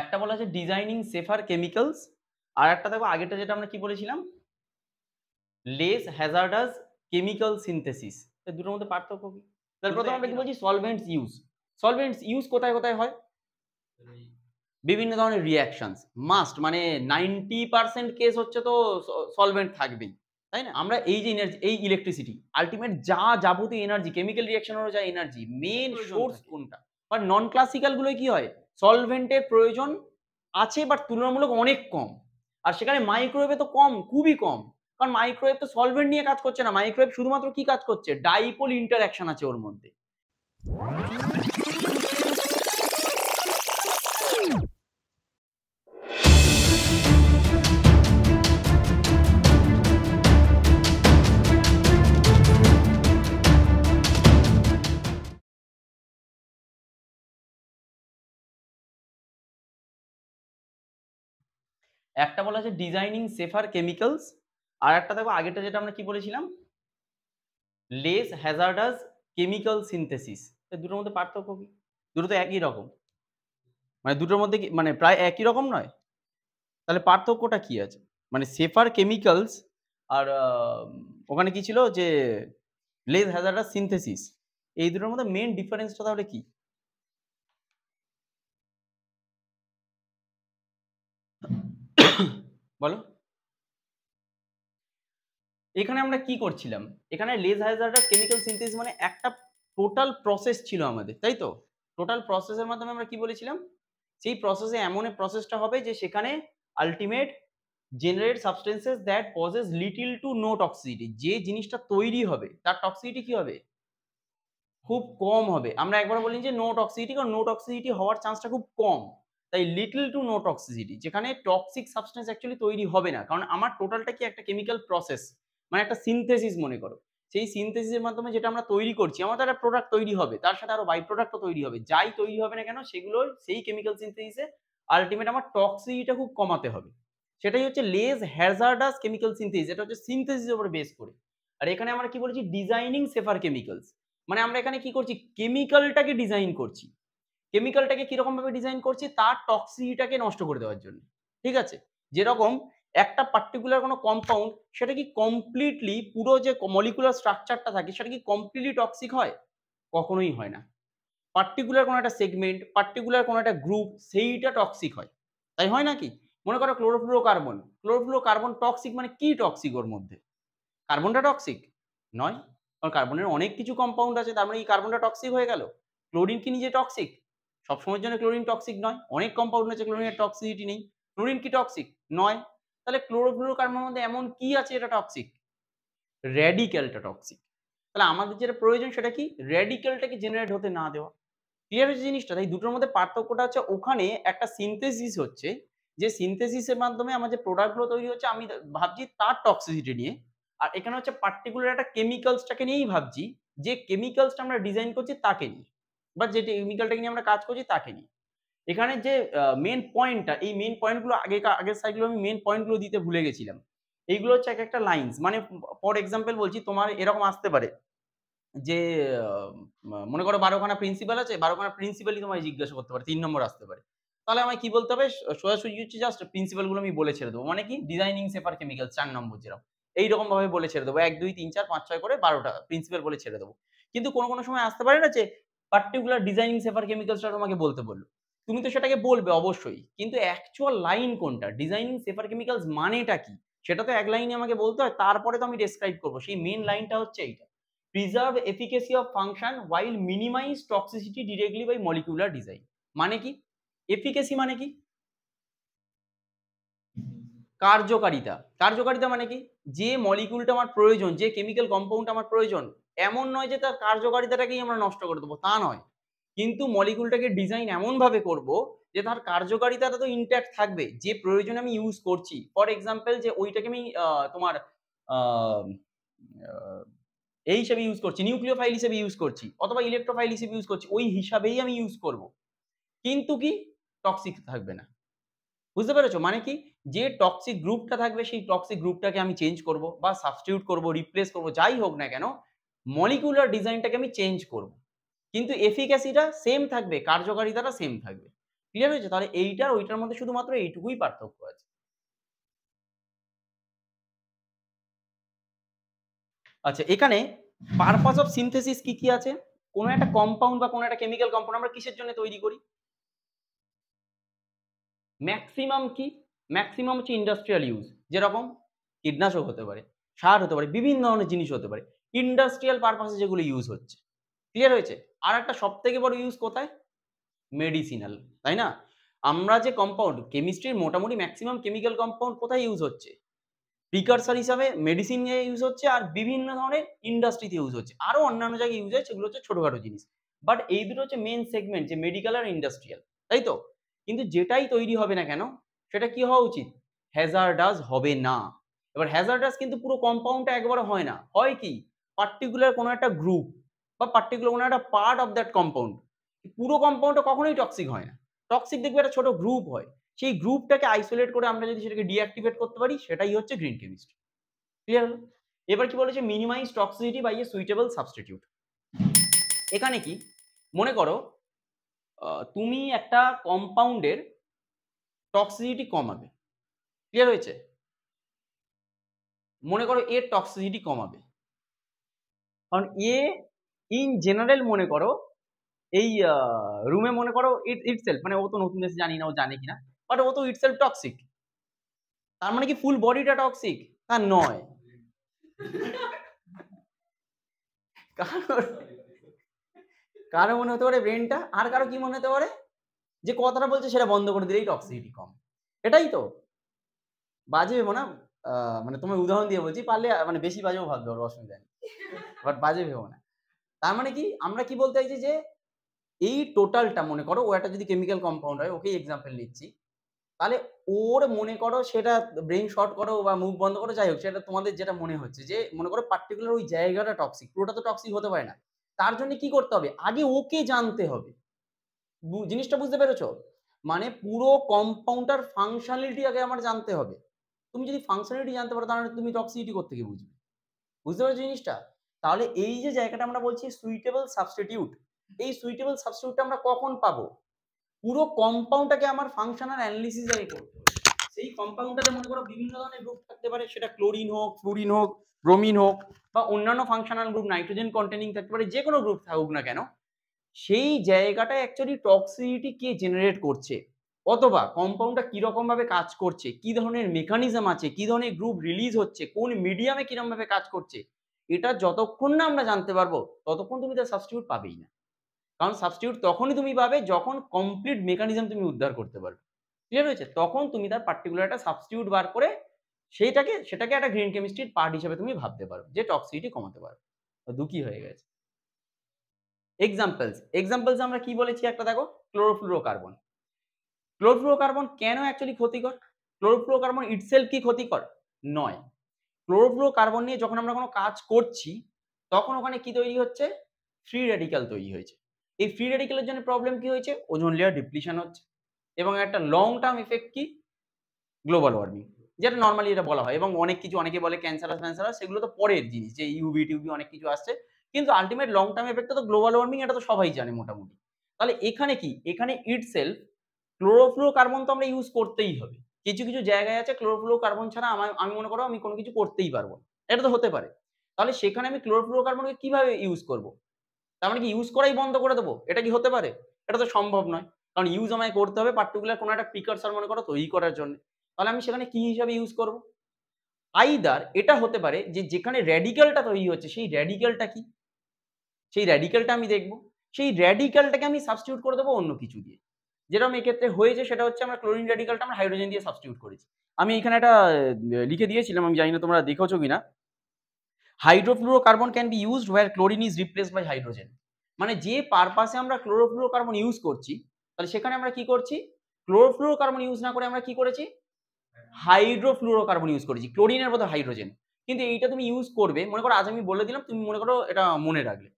একটা বলা আছে ডিজাইনিং সেফার কেমিক্যালস আর একটা দেখো আগেটা যেটা আমরা কি বলেছিলাম লেস হ্যাজার্ডাস কেমিক্যাল সিনথেসিস দুটোর মধ্যে পার্থক্য কি তাহলে প্রথম আমরা কি বলছি সলভেন্টস ইউজ সলভেন্টস ইউজ কোথায় কোথায় হয় বিভিন্ন ধরনের রিয়াকশনস মাস্ট মানে নাইনটি পার্সেন্ট কেস হচ্ছে তো সলভেন্ট থাকবেই তাই না আমরা এই যে এনার্জি এই ইলেকট্রিসিটি আলটিমেট যা যাবতীয় এনার্জি কেমিক্যাল রিয়াকশন যা এনার্জি মেন সোর্স কোনটা বা নন ক্লাসিক্যাল কি হয় সলভেন্টের প্রয়োজন আছে বাট তুলনামূলক অনেক কম আর সেখানে মাইক্রোওয়েভে তো কম খুবই কম কারণ মাইক্রোওয়েভ তো সলভেন্ট নিয়ে কাজ করছে না মাইক্রোওয়েভ শুধুমাত্র কি কাজ করছে ডাইপোল ইন্টারাকশন আছে ওর মধ্যে একটা বলা আছে ডিজাইনিং সেফার কেমিক্যালস আর একটা দেখো আগেরটা যেটা আমরা কি বলেছিলাম লেস হ্যাজার্ডাস কেমিক্যাল সিনথেসিস দুটোর মধ্যে পার্থক্য কি দুটো তো একই রকম মানে দুটোর মধ্যে মানে প্রায় একই রকম নয় তাহলে পার্থক্যটা কি আছে মানে সেফার কেমিক্যালস আর ওখানে কি ছিল যে লেস হ্যাজার্ডাস সিনথেসিস এই দুটোর মধ্যে মেন ডিফারেন্সটা তাহলে কি বলো এখানে আমরা কি করছিলাম এখানে লেজ হাইজার কেমিক্যাল সিনথেসিস মানে একটা টোটাল প্রসেস ছিল আমাদের তাই তো টোটাল প্রসেসের মাধ্যমে আমরা কি বলেছিলাম সেই প্রসেসে এমন প্রসেসটা হবে যে সেখানে ultimate generate substances that possess little to no toxicity যে জিনিসটা তৈরি হবে তার টক্সিসিটি কি হবে খুব কম হবে আমরা একবার বলি যে নো টক্সিসিটি কারণ নো টক্সিসিটি হওয়ার চান্সটা খুব কম তাই লিটল টু নো টক্সিসিটি যেখানে টক্সিক সাবস্টেন্স অ্যাকচুয়ালি তৈরি হবে না কারণ আমার টোটালটা কি একটা কেমিক্যাল প্রসেস মানে একটা সিনথেসিস মনে করো সেই সিনথেসিসের মাধ্যমে যেটা আমরা তৈরি করছি আমাদের একটা প্রোডাক্ট তৈরি হবে তার সাথে আরো বাই প্রোডাক্টও তৈরি হবে যাই তৈরি হবে না কেন সেগুলো সেই কেমিক্যাল সিনথেসিসে আলটিমেট আমার টক্সিটিটা খুব কমাতে হবে সেটাই হচ্ছে লেস হ্যাজার্ডাস কেমিক্যাল সিনথেসিস এটা হচ্ছে সিনথেসিস ওপর বেস করে আর এখানে আমরা কি বলছি ডিজাইনিং সেফার কেমিক্যালস মানে আমরা এখানে কি করছি কেমিক্যালটাকে ডিজাইন করছি কেমিক্যালটাকে কীরকমভাবে ডিজাইন করছি তার টক্সিটাকে নষ্ট করে দেওয়ার জন্য ঠিক আছে যেরকম একটা পার্টিকুলার কোনো কম্পাউন্ড সেটা কি কমপ্লিটলি পুরো যে মলিকুলার স্ট্রাকচারটা থাকে সেটা কি কমপ্লিটলি টক্সিক হয় কখনোই হয় না পার্টিকুলার কোনো একটা সেগমেন্ট পার্টিকুলার কোনো একটা গ্রুপ সেইটা টক্সিক হয় তাই হয় নাকি মনে করো chlorofluorocarbon chlorofluorocarbon toxic মানে কি টক্সিক ওর মধ্যে কার্বনটা টক্সিক নয় কারণ কার্বনের অনেক কিছু কম্পাউন্ড আছে তার মানে এই কার্বনটা টক্সিক হয়ে গেল ক্লোরিন কি নিজে টক্সিক সবসময়ের জন্য ক্লোরিন টক্সিক নয় অনেক কম্পাউন্ড আছে ক্লোরিনের টক্সিসিটি নেই ক্লোরিন কি টক্সিক নয় তাহলে ক্লোরোফ্লোরোকার্বনের মধ্যে এমন কি আছে এটা টক্সিক র্যাডিক্যালটা টক্সিক তাহলে আমাদের যেটা প্রয়োজন সেটা কি র্যাডিক্যালটাকে জেনারেট হতে না দেওয়া ক্লিয়ার হচ্ছে জিনিসটা তাই দুটোর মধ্যে পার্থক্যটা হচ্ছে ওখানে একটা সিনথেসিস হচ্ছে যে সিনথেসিসের মাধ্যমে আমার যে প্রোডাক্টগুলো তৈরি হচ্ছে আমি ভাবছি তার টক্সিসিটি নিয়ে আর এখানে হচ্ছে পার্টিকুলার একটা কেমিক্যালসটাকে নিয়েই ভাবছি যে কেমিক্যালসটা আমরা ডিজাইন করছি তাকে নিয়ে বা যে টেকনিক্যালটাকে নিয়ে আমরা কাজ করছি তাকে নিয়ে এখানে যে মেন পয়েন্টটা এই মেন পয়েন্টগুলো আগে আগের সাইডগুলো আমি মেন পয়েন্টগুলো দিতে ভুলে গেছিলাম এইগুলো হচ্ছে এক একটা লাইন্স মানে ফর এক্সাম্পল বলছি তোমার এরকম আসতে পারে যে মনে করো বারোখানা প্রিন্সিপাল আছে বারোখানা প্রিন্সিপালই তোমায় জিজ্ঞাসা করতে পারে তিন নম্বর আসতে পারে তাহলে আমায় কি বলতে হবে সোজাসুজি হচ্ছে জাস্ট প্রিন্সিপালগুলো আমি বলে ছেড়ে দেবো মানে কি ডিজাইনিং সেপার কেমিক্যাল চার নম্বর যেরকম এইরকম ভাবে বলে ছেড়ে দেবো এক দুই তিন চার পাঁচ ছয় করে বারোটা প্রিন্সিপাল বলে ছেড়ে দেবো কিন্তু কোনো কোনো সময় আসতে পারে না যে পার্টিকুলার ডিজাইনিং সেফার কেমিক্যালসটা তোমাকে বলতে বললো তুমি তো সেটাকে বলবে অবশ্যই কিন্তু অ্যাকচুয়াল লাইন কোনটা ডিজাইনিং সেফার কেমিক্যালস মানেটা কি সেটা তো এক লাইনে আমাকে বলতে হয় তারপরে তো আমি ডেসক্রাইব করবো সেই মেন লাইনটা হচ্ছে এইটা preserve efficacy of function while minimize toxicity directly by molecular design মানে কি এফিকেসি মানে কি কার্যকারিতা কার্যকারিতা মানে কি যে মলিকুলটা আমার প্রয়োজন যে কেমিক্যাল কম্পাউন্ড আমার প্রয়োজন এমন নয় যে তার কার্যকারিতাটাকেই আমরা নষ্ট করে দেবো তা নয় কিন্তু মলিকুলটাকে ডিজাইন এমনভাবে করব যে তার কার্যকারিতাটা তো ইনট্যাক্ট থাকবে যে প্রয়োজনে আমি ইউজ করছি ফর এক্সাম্পল যে ওইটাকে আমি তোমার এই হিসাবে ইউজ করছি নিউক্লিয় ফাইল হিসেবে ইউজ করছি অথবা ফাইল হিসেবে ইউজ করছি ওই হিসাবেই আমি ইউজ করব কিন্তু কি টক্সিক থাকবে না বুঝতে পেরেছো মানে কি যে টক্সিক গ্রুপটা থাকবে সেই টক্সিক গ্রুপটাকে আমি চেঞ্জ করব বা সাবস্টিউট করব রিপ্লেস করব যাই হোক না কেন মলিকুলার ডিজাইনটাকে আমি চেঞ্জ করব কিন্তু এফিক্যাসিটা সেম থাকবে কার্যকারিতাটা সেম থাকবে ক্লিয়ার হয়েছে তাহলে এইটার ওইটার মধ্যে শুধুমাত্র এইটুকুই পার্থক্য আছে আচ্ছা এখানে পারপাস অফ সিনথেসিস কি কি আছে কোনো একটা কম্পাউন্ড বা কোনো একটা কেমিক্যাল কম্পাউন্ড আমরা কিসের জন্য তৈরি করি ম্যাক্সিমাম কি ম্যাক্সিমাম হচ্ছে ইন্ডাস্ট্রিয়াল ইউজ যেরকম কীটনাশক হতে পারে সার হতে পারে বিভিন্ন ধরনের জিনিস হতে পারে ইন্ডাস্ট্রিয়াল পারপাসে যেগুলো ইউজ হচ্ছে ক্লিয়ার হয়েছে আর একটা সব থেকে বড় ইউজ কোথায় মেডিসিনাল তাই না আমরা যে কম্পাউন্ড কেমিস্ট্রির মোটামুটি ম্যাক্সিমাম কেমিক্যাল কম্পাউন্ড কোথায় ইউজ হচ্ছে প্রিকারসার হিসাবে মেডিসিন ইউজ হচ্ছে আর বিভিন্ন ধরনের ইন্ডাস্ট্রিতে ইউজ হচ্ছে আরও অন্যান্য জায়গায় ইউজ হয় সেগুলো হচ্ছে ছোটোখাটো জিনিস বাট এই দুটো হচ্ছে মেন সেগমেন্ট যে মেডিকেল আর ইন্ডাস্ট্রিয়াল তাই তো কিন্তু যেটাই তৈরি হবে না কেন সেটা কি হওয়া উচিত হ্যাজার্ডাস হবে না এবার হ্যাজার্ডাস কিন্তু পুরো কম্পাউন্ডটা একবারে হয় না হয় কি পার্টিকুলার কোনো একটা গ্রুপ বা পার্টিকুলার কোনো একটা পার্ট অফ দ্যাট কম্পাউন্ড পুরো কম্পাউন্ডটা কখনোই টক্সিক হয় না টক্সিক দেখবে একটা ছোট গ্রুপ হয় সেই গ্রুপটাকে আইসোলেট করে আমরা যদি সেটাকে ডিঅ্যাক্টিভেট করতে পারি সেটাই হচ্ছে গ্রিন কেমিস্ট্রি ক্লিয়ার হলো এবার কি বলেছে minimize toxicity by a suitable substitute এখানে কি মনে করো তুমি একটা কম্পাউন্ডের টক্সিসিটি কমাবে ক্লিয়ার হয়েছে মনে করো এর টক্সিসিটি কমাবে কারণ এ ইন জেনারেল মনে করো এই রুমে মনে করো ইট ইটসেলফ মানে ও তো নতুন দেশে জানি না ও জানে কিনা বাট ও তো ইটসেলফ টক্সিক তার মানে কি ফুল বডিটা টক্সিক তা নয় কারো মনে হতে পারে ব্রেনটা আর কারো কি মনে হতে পারে যে কথাটা বলছে সেটা বন্ধ করে দিলেই টক্সিটি কম এটাই তো বাজে না মানে তোমার উদাহরণ দিয়ে বলছি পারলে মানে বেশি বাজেও ভাবতে পারবো অসুবিধা নেই বাট বাজে ভেবো না তার মানে কি আমরা কি বলতে চাইছি যে এই টোটালটা মনে করো ও একটা যদি কেমিক্যাল কম্পাউন্ড হয় ওকে এক্সাম্পল নিচ্ছি তাহলে ওর মনে করো সেটা ব্রেন শর্ট করো বা মুখ বন্ধ করো যাই হোক সেটা তোমাদের যেটা মনে হচ্ছে যে মনে করো পার্টিকুলার ওই জায়গাটা টক্সিক পুরোটা তো টক্সিক হতে পারে না তার জন্য কি করতে হবে আগে ওকে জানতে হবে জিনিসটা বুঝতে পেরেছো মানে পুরো কম্পাউন্ডার ফাংশনালিটি আগে আমার জানতে হবে তুমি যদি ফাংশনালিটি জানতে পারো তাহলে তুমি টক্সিসিটি করতে কি বুঝবে বুঝতে পারছো জিনিসটা তাহলে এই যে জায়গাটা আমরা বলছি সুইটেবল সাবস্টিটিউট এই সুইটেবল সাবস্টিটিউটটা আমরা কখন পাবো পুরো কম্পাউন্ডটাকে আমার ফাংশনাল অ্যানালিসিস আমি করতে সেই কম্পাউন্ডটাতে মনে করো বিভিন্ন ধরনের গ্রুপ থাকতে পারে সেটা ক্লোরিন হোক ফ্লুরিন হোক ব্রোমিন হোক বা অন্যান্য ফাংশনাল গ্রুপ নাইট্রোজেন কন্টেনিং থাকতে পারে যে কোনো গ্রুপ থাকুক না কেন সেই জায়গাটা অ্যাকচুয়ালি টক্সিসিটি কে জেনারেট করছে অথবা কম্পাউন্ডটা কীরকমভাবে কাজ করছে কি ধরনের মেকানিজম আছে কি ধরনের গ্রুপ রিলিজ হচ্ছে কোন মিডিয়ামে কীরকমভাবে কাজ করছে এটা যতক্ষণ না আমরা জানতে পারবো ততক্ষণ তুমি তার সাবস্টিটিউট পাবেই না কারণ সাবস্টিটিউট তখনই তুমি পাবে যখন কমপ্লিট মেকানিজম তুমি উদ্ধার করতে পারবে ক্লিয়ার হয়েছে তখন তুমি তার পার্টিকুলার একটা সাবস্টিটিউট বার করে সেইটাকে সেটাকে একটা গ্রিন কেমিস্ট্রির পার্ট হিসেবে তুমি ভাবতে পারো যে টক্সিটি কমাতে পারো দুঃখী হয়ে গেছে এক্সাম্পলস এক্সাম্পলস আমরা কি বলেছি একটা দেখো ক্লোরোফ্লোরোকার্বন ক্লোরোফ্লোরোকার্বন কেন অ্যাকচুয়ালি ক্ষতিকর ক্লোরোফ্লোরোকার্বন ইটসেল কি ক্ষতিকর নয় ক্লোরোফ্লোরোকার্বন নিয়ে যখন আমরা কোনো কাজ করছি তখন ওখানে কি তৈরি হচ্ছে ফ্রি রেডিক্যাল তৈরি হয়েছে এই ফ্রি রেডিক্যালের জন্য প্রবলেম কি হয়েছে ওজন লেয়ার ডিপ্লিশন হচ্ছে এবং একটা লং টার্ম ইফেক্ট কি গ্লোবাল ওয়ার্মিং যেটা নর্মালি এটা বলা হয় এবং অনেক কিছু অনেকে বলে ক্যান্সারাস ফ্যান্সারাস সেগুলো তো পরের জিনিস যে ইউবি টিউবি অনেক কিছু আসছে কিন্তু আলটিমেট লং টার্ম এফেক্ট তো গ্লোবাল ওয়ার্মিং এটা তো সবাই জানে মোটামুটি তাহলে এখানে কি এখানে ইট সেলফ কার্বন তো আমরা ইউজ করতেই হবে কিছু কিছু জায়গায় আছে কার্বন ছাড়া আমার আমি মনে করো আমি কোনো কিছু করতেই পারবো এটা তো হতে পারে তাহলে সেখানে আমি কার্বনকে কিভাবে ইউজ করব তার মানে কি ইউজ করাই বন্ধ করে দেবো এটা কি হতে পারে এটা তো সম্ভব নয় কারণ ইউজ আমায় করতে হবে পার্টিকুলার কোনো একটা প্রিকারসার মনে করো তৈরি করার জন্য তাহলে আমি সেখানে কি হিসাবে ইউজ করব আইদার এটা হতে পারে যে যেখানে র্যাডিক্যালটা তৈরি হচ্ছে সেই র্যাডিক্যালটা কি সেই র্যাডিক্যালটা আমি দেখব সেই র্যাডিক্যালটাকে আমি সাবস্টিটিউট করে দেবো অন্য কিছু দিয়ে যেরকম এক্ষেত্রে হয়েছে সেটা হচ্ছে আমরা ক্লোরিন রেডিকালটা আমরা হাইড্রোজেন দিয়ে সাবস্টিউট করেছি আমি এখানে একটা লিখে দিয়েছিলাম আমি জানি না তোমরা দেখেছো কিনা carbon can be used where chlorine is replace by hydrogen মানে যে পারপাসে আমরা কার্বন ইউজ করছি তাহলে সেখানে আমরা কি করছি কার্বন ইউজ না করে আমরা কি করেছি কার্বন ইউজ করেছি ক্লোরিনের বদলে হাইড্রোজেন কিন্তু এইটা তুমি ইউজ করবে মনে করো আজ আমি বলে দিলাম তুমি মনে করো এটা মনে রাখলে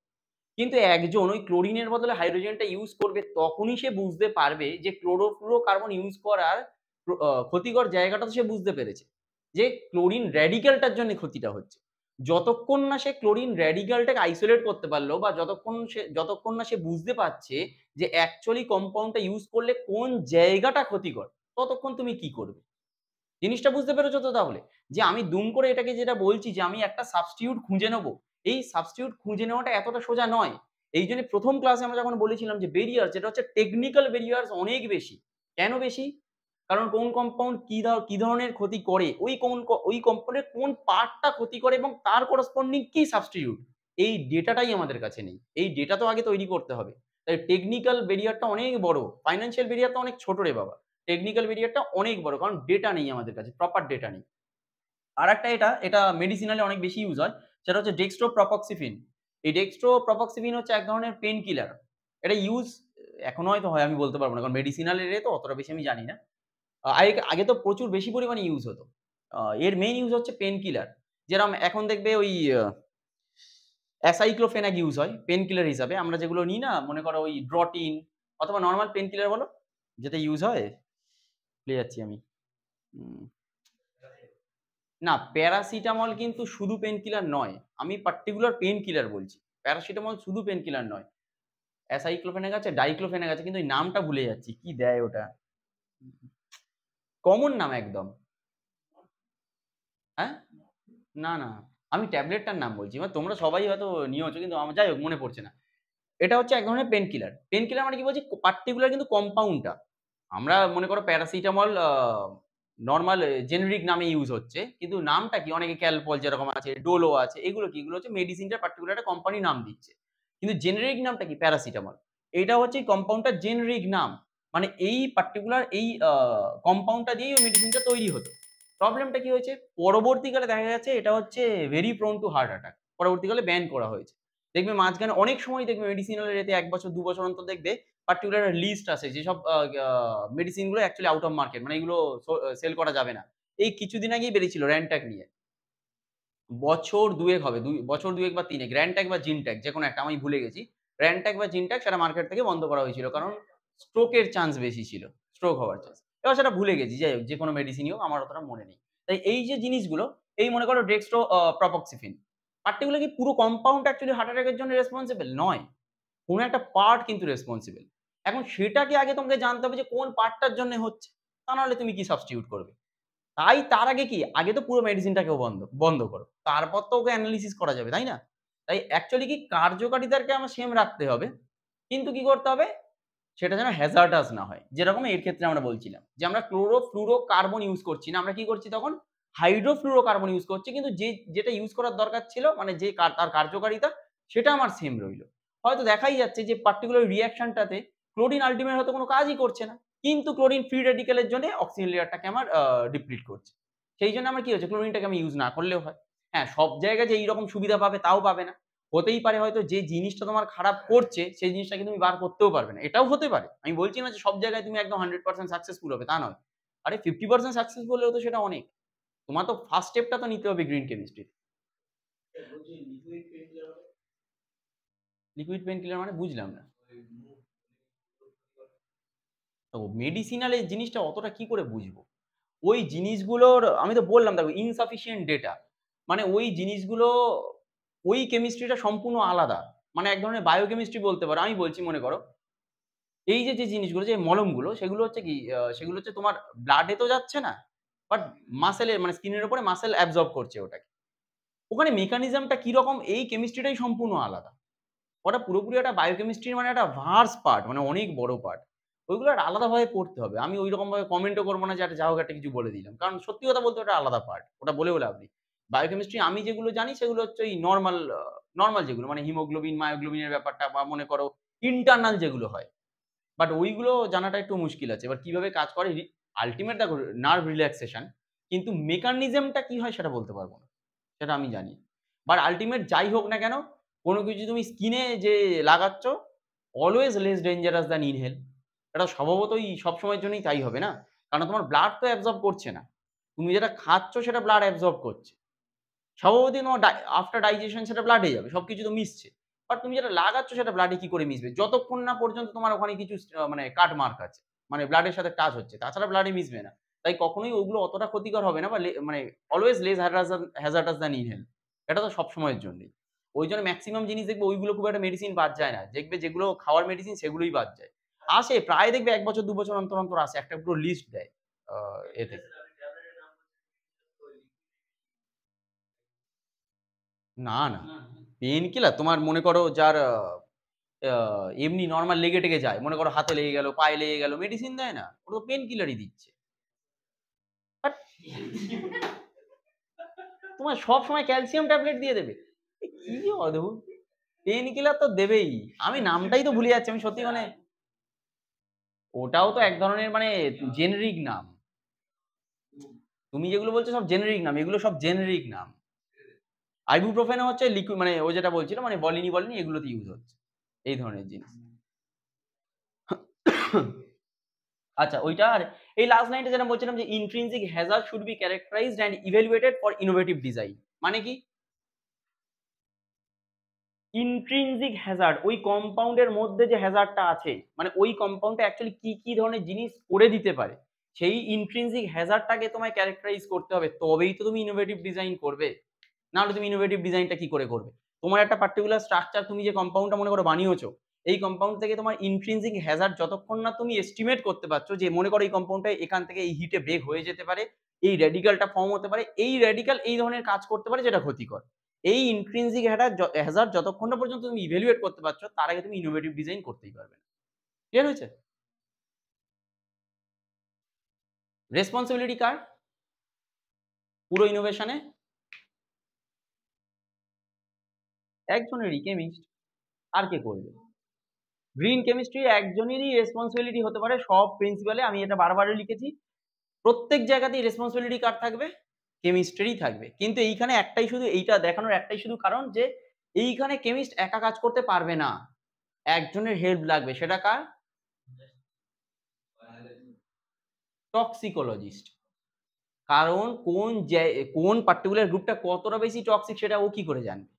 কিন্তু একজন ওই ক্লোরিনের বদলে হাইড্রোজেনটা ইউজ করবে তখনই সে বুঝতে পারবে যে ক্লোরোফ্লো কার্বন ইউজ করার ক্ষতিকর জায়গাটা তো সে বুঝতে পেরেছে যে ক্লোরিন র্যাডিক্যালটার জন্য ক্ষতিটা হচ্ছে যতক্ষণ না সে ক্লোরিন র্যাডিক্যালটাকে আইসোলেট করতে পারলো বা যতক্ষণ সে যতক্ষণ না সে বুঝতে পারছে যে অ্যাকচুয়ালি কম্পাউন্ডটা ইউজ করলে কোন জায়গাটা ক্ষতিকর ততক্ষণ তুমি কি করবে জিনিসটা বুঝতে পেরেছো তো তাহলে যে আমি দুম করে এটাকে যেটা বলছি যে আমি একটা সাবস্টিউট খুঁজে নেবো এই সাবস্টিটিউট খুঁজে নেওয়াটা এতটা সোজা নয় এই জন্য প্রথম ক্লাসে আমরা যখন বলেছিলাম যে বেরিয়ার যেটা হচ্ছে টেকনিক্যাল বেরিয়ার্স অনেক বেশি কেন বেশি কারণ কোন কম্পাউন্ড কি কি ধরনের ক্ষতি করে ওই কোন ওই কম্পাউন্ডের কোন পার্টটা ক্ষতি করে এবং তার করসপন্ডিং কি সাবস্টিটিউট এই ডেটাটাই আমাদের কাছে নেই এই ডেটা তো আগে তৈরি করতে হবে তাই টেকনিক্যাল বেরিয়ারটা অনেক বড় ফাইন্যান্সিয়াল তো অনেক ছোট রে বাবা টেকনিক্যাল বেরিয়ারটা অনেক বড় কারণ ডেটা নেই আমাদের কাছে প্রপার ডেটা নেই আর একটা এটা এটা মেডিসিনালে অনেক বেশি ইউজ হয় সেটা হচ্ছে ডেক্সট্রো প্রপক্সিফিন এই ডেক্সট্রো প্রপক্সিফিন হচ্ছে এক ধরনের পেন কিলার এটা ইউজ এখনো হয়তো হয় আমি বলতে পারবো না কারণ মেডিসিনাল এর তো অতটা বেশি আমি জানি না আগে আগে তো প্রচুর বেশি পরিমাণে ইউজ হতো এর মেইন ইউজ হচ্ছে পেন কিলার যেরকম এখন দেখবে ওই অ্যাসাইক্লোফেনাক ইউজ হয় পেন কিলার হিসাবে আমরা যেগুলো নিই না মনে করো ওই ড্রটিন অথবা নর্মাল পেন কিলার বলো যেটা ইউজ হয় বুঝে যাচ্ছি আমি না প্যারাসিটামল কিন্তু শুধু পেন কিলার নয় আমি পার্টিকুলার পেন কিলার বলছি প্যারাসিটামল শুধু পেন কিলার নয় অ্যাসাইক্লোফেনে আছে ডাইক্লোফেনে আছে কিন্তু ওই নামটা ভুলে যাচ্ছি কি দেয় ওটা কমন নাম একদম হ্যাঁ না না আমি ট্যাবলেটটার নাম বলছি মানে তোমরা সবাই হয়তো নিয়েছো কিন্তু আমার যাই হোক মনে পড়ছে না এটা হচ্ছে এক ধরনের পেন কিলার পেন কিলার মানে কি বলছি পার্টিকুলার কিন্তু কম্পাউন্ডটা আমরা মনে করো প্যারাসিটামল নর্মাল জেনেরিক নামে ইউজ হচ্ছে কিন্তু নামটা কি অনেকে ক্যালপল যেরকম আছে ডোলো আছে এগুলো কি এগুলো হচ্ছে মেডিসিনটা পার্টিকুলার একটা কোম্পানি নাম দিচ্ছে কিন্তু জেনেরিক নামটা কি প্যারাসিটামল এটা হচ্ছে কম্পাউন্ডটা জেনেরিক নাম মানে এই পার্টিকুলার এই কম্পাউন্ডটা দিয়েই ওই মেডিসিনটা তৈরি হতো প্রবলেমটা কি হয়েছে পরবর্তীকালে দেখা যাচ্ছে এটা হচ্ছে very prone to heart attack পরবর্তীকালে ব্যান করা হয়েছে দেখবে মাঝখানে অনেক সময় দেখবে মেডিসিনালের এতে এক বছর দু বছর অন্তর দেখবে পার্টিকুলার একটা লিস্ট আছে যেসব মেডিসিনগুলো অ্যাকচুয়ালি আউট অফ মার্কেট মানে এগুলো সেল করা যাবে না এই কিছুদিন আগেই বেরিয়েছিল র্যান্ট্যাক নিয়ে বছর দুয়েক হবে দুই বছর দুয়েক বা তিনেক র্যান্ট্যাক বা জিনট্যাক যে কোনো একটা আমি ভুলে গেছি র্যান্ট্যাক বা জিনট্যাক সেটা মার্কেট থেকে বন্ধ করা হয়েছিল কারণ স্ট্রোকের চান্স বেশি ছিল স্ট্রোক হওয়ার চান্স এবার সেটা ভুলে গেছি যাই হোক যে কোনো মেডিসিনই হোক আমার অতটা মনে নেই তাই এই যে জিনিসগুলো এই মনে করো ডেক্সট্রো প্রপক্সিফিন পার্টিকুলার কি পুরো কম্পাউন্ড অ্যাকচুয়ালি হার্ট অ্যাটাকের জন্য রেসপন্সিবল নয় কোনো একটা পার্ট কিন্তু রেসপন্সিবল এখন সেটাকে আগে তোমাকে জানতে হবে যে কোন পার্টটার জন্য হচ্ছে তা নাহলে তুমি কি সাবস্টিটিউট করবে তাই তার আগে কি আগে তো পুরো মেডিসিনটাকেও বন্ধ বন্ধ করো তারপর তো ওকে অ্যানালিসিস করা যাবে তাই না তাই অ্যাকচুয়ালি কি কার্যকারিতাকে আমার সেম রাখতে হবে কিন্তু কি করতে হবে সেটা যেন হ্যাজার্ডাস না হয় যেরকম এর ক্ষেত্রে আমরা বলছিলাম যে আমরা ক্লোরো ফ্লুরো কার্বন ইউজ করছি না আমরা কি করছি তখন হাইড্রোফ্লুরো কার্বন ইউজ করছি কিন্তু যে যেটা ইউজ করার দরকার ছিল মানে যে তার কার্যকারিতা সেটা আমার সেম রইল হয়তো দেখাই যাচ্ছে যে পার্টিকুলার রিয়াকশনটাতে ক্লোরিন আলটিমেট হয়তো কোনো কাজই করছে না কিন্তু ক্লোরিন ফ্রি রেডিক্যালের জন্য অক্সিজেন লেয়ারটাকে আমার ডিপ্লিট করছে সেই জন্য আমার কি হচ্ছে ক্লোরিনটাকে আমি ইউজ না করলেও হয় হ্যাঁ সব জায়গায় যে এইরকম সুবিধা পাবে তাও পাবে না হতেই পারে হয়তো যে জিনিসটা তোমার খারাপ করছে সেই জিনিসটাকে তুমি বার করতেও পারবে না এটাও হতে পারে আমি বলছি না যে সব জায়গায় তুমি একদম হান্ড্রেড পার্সেন্ট সাকসেসফুল হবে তা নয় আরে ফিফটি পার্সেন্ট সাকসেসফুল হলেও তো সেটা অনেক তোমার তো ফার্স্ট স্টেপটা তো নিতে হবে গ্রিন কেমিস্ট্রিতে লিকুইড পেন কিলার মানে বুঝলাম না তো মেডিসিনাল এই জিনিসটা অতটা কি করে বুঝবো ওই জিনিসগুলোর আমি তো বললাম দেখো ইনসাফিসিয়েন্ট ডেটা মানে ওই জিনিসগুলো ওই কেমিস্ট্রিটা সম্পূর্ণ আলাদা মানে এক ধরনের বায়োকেমিস্ট্রি বলতে পারো আমি বলছি মনে করো এই যে যে জিনিসগুলো যে মলমগুলো সেগুলো হচ্ছে কি সেগুলো হচ্ছে তোমার ব্লাডে তো যাচ্ছে না বাট মাসেলের মানে স্কিনের উপরে মাসেল অ্যাবজর্ব করছে ওটাকে ওখানে মেকানিজমটা কীরকম এই কেমিস্ট্রিটাই সম্পূর্ণ আলাদা ওটা পুরোপুরি একটা বায়োকেমিস্ট্রির মানে একটা ভার্স পার্ট মানে অনেক বড় পার্ট ওইগুলো একটা আলাদাভাবে পড়তে হবে আমি ওই রকমভাবে কমেন্টও করবো না যে একটা আচ্ছা, যা হোক একটা কিছু বলে দিলাম কারণ সত্যি কথা বলতে ওটা আলাদা পার্ট ওটা বলে বলে আপনি বায়োকেমিস্ট্রি আমি যেগুলো জানি সেগুলো হচ্ছে এই নর্মাল নর্মাল যেগুলো মানে হিমোগ্লোবিন মায়োগ্লোবিনের ব্যাপারটা বা মনে করো ইন্টারনাল যেগুলো হয় বাট ওইগুলো জানাটা একটু মুশকিল আছে এবার কিভাবে কাজ করে আলটিমেট দেখো নার্ভ রিল্যাক্সেশন কিন্তু মেকানিজমটা কি হয় সেটা বলতে পারবো না সেটা আমি জানি বাট আলটিমেট যাই হোক না কেন কোনো কিছু তুমি স্কিনে যে লাগাচ্ছ always less dangerous than inhale এটা স্বভাবতই সবসময়ের জন্যই তাই হবে না কারণ তোমার ব্লাড তো অ্যাবজর্ব করছে না তুমি যেটা খাচ্ছ সেটা ব্লাড অ্যাবজর্ব করছে স্বভাবতই তোমার আফটার ডাইজেশন সেটা ব্লাডে যাবে সব কিছু তো মিশছে বাট তুমি যেটা লাগাচ্ছ সেটা ব্লাডে কি করে মিশবে যতক্ষণ না পর্যন্ত তোমার ওখানে কিছু মানে কাট মার্ক আছে মানে ব্লাডের সাথে টাচ হচ্ছে তাছাড়া ব্লাডে মিশবে না তাই কখনোই ওগুলো অতটা ক্ষতিকর হবে না বা মানে always less hazardous than inhale এটা তো সবসময়ের জন্যই ওই জন্য ম্যাক্সিমাম জিনিস দেখবে ওইগুলো খুব একটা মেডিসিন বাদ যায় না দেখবে যেগুলো খাওয়ার মেডিসিন সেগুলোই বাদ যায় আসে প্রায় দেখবে এক বছর দু বছর অন্তর অন্তর আসে একটা পুরো লিস্ট দেয় এতে না না পেন কিলার তোমার মনে করো যার এমনি নর্মাল লেগে টেগে যায় মনে করো হাতে লেগে গেল পায়ে লেগে গেল মেডিসিন দেয় না ওটা পেন কিলারই দিচ্ছে তোমার সব সময় ক্যালসিয়াম ট্যাবলেট দিয়ে দেবে কি অদ্ভুত পেন কিলার তো দেবেই আমি নামটাই তো ভুলে যাচ্ছি আমি সত্যি মানে ওটাও তো এক ধরনের মানে জেনেরিক হ্যাঁ। নাম তুমি যেগুলো বলছো সব জেনেরিক নাম এগুলো সব জেনেরিক নাম আইবুপ্রোফেন হচ্ছে লিকুইড মানে ও যেটা বলছিল মানে বলিনি বলিনি এগুলোতে ইউজ হচ্ছে এই ধরনের জিনিস আচ্ছা ওইটা আর এই লাস্ট লাইনটা যেটা বলছিলাম যে intrinsic hazard should be characterized and evaluated for innovative design মানে কি ইন্ট্রিনজিক হ্যাজার্ড ওই কম্পাউন্ডের মধ্যে যে হ্যাজার্ডটা আছে মানে ওই কম্পাউন্ডটা অ্যাকচুয়ালি কি কি ধরনের জিনিস করে দিতে পারে সেই ইন্ট্রিনজিক হ্যাজার্ডটাকে তোমায় ক্যারেক্টারাইজ করতে হবে তবেই তো তুমি ইনোভেটিভ ডিজাইন করবে নাহলে তুমি ইনোভেটিভ ডিজাইনটা কি করে করবে তোমার একটা পার্টিকুলার স্ট্রাকচার তুমি যে কম্পাউন্ডটা মনে করো বানিয়েছো এই কম্পাউন্ড থেকে তোমার ইন্ট্রিনজিক হ্যাজার্ড যতক্ষণ না তুমি এস্টিমেট করতে পারছো যে মনে করো এই কম্পাউন্ডটা এখান থেকে এই হিটে ব্রেক হয়ে যেতে পারে এই রেডিক্যালটা ফর্ম হতে পারে এই রেডিক্যাল এই ধরনের কাজ করতে পারে যেটা ক্ষতিকর এই ইন্ট্রিনসিক হ্যাজার যতক্ষণ না পর্যন্ত তুমি ইভ্যালুয়েট করতে পারছো তার আগে তুমি ইনোভেটিভ ডিজাইন করতেই পারবে না ক্লিয়ার হয়েছে রেসপন্সিবিলিটি কার পুরো ইনোভেশনে একজনেরই ইকেমিস্ট আর কে করবে গ্রিন কেমিস্ট্রি একজনেরই রেসপন্সিবিলিটি হতে পারে সব প্রিন্সিপালে আমি এটা বারবারই লিখেছি প্রত্যেক জায়গাতেই রেসপন্সিবিলিটি কার থাকবে কেমিস্ট্রিই থাকবে কিন্তু এইখানে একটাই শুধু এইটা দেখানোর একটাই শুধু কারণ যে এইখানে কেমিস্ট একা কাজ করতে পারবে না একজনের হেল্প লাগবে সেটা কার টক্সিকোলজিস্ট কারণ কোন কোন পার্টিকুলার গ্রুপটা কতটা বেশি টক্সিক সেটা ও কি করে জানবে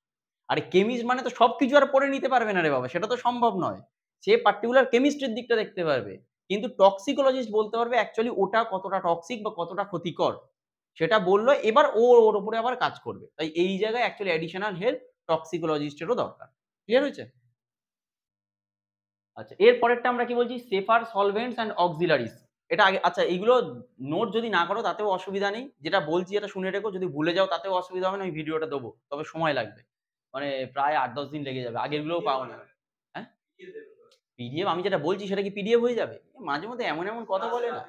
আর কেমিস্ট মানে তো সব কিছু আর পড়ে নিতে পারবে না রে বাবা সেটা তো সম্ভব নয় সে পার্টিকুলার কেমিস্ট্রির দিকটা দেখতে পারবে কিন্তু টক্সিকোলজিস্ট বলতে পারবে অ্যাকচুয়ালি ওটা কতটা টক্সিক বা কতটা ক্ষতিকর সেটা বললো এবার ও ওর ওপরে আবার কাজ করবে তাই এই জায়গায় অ্যাকচুয়ালি অ্যাডিশনাল হেল্প টক্সিকোলজিস্টেরও দরকার ক্লিয়ার হয়েছে আচ্ছা পরেরটা আমরা কি বলছি সেফার সলভেন্টস অ্যান্ড অক্সিলারিস এটা আগে আচ্ছা এইগুলো নোট যদি না করো তাতেও অসুবিধা নেই যেটা বলছি এটা শুনে রেখো যদি ভুলে যাও তাতেও অসুবিধা হবে না আমি ভিডিওটা দেবো তবে সময় লাগবে মানে প্রায় আট দশ দিন লেগে যাবে আগেরগুলোও পাবো না হ্যাঁ পিডিএফ আমি যেটা বলছি সেটা কি পিডিএফ হয়ে যাবে মাঝে মধ্যে এমন এমন কথা বলে না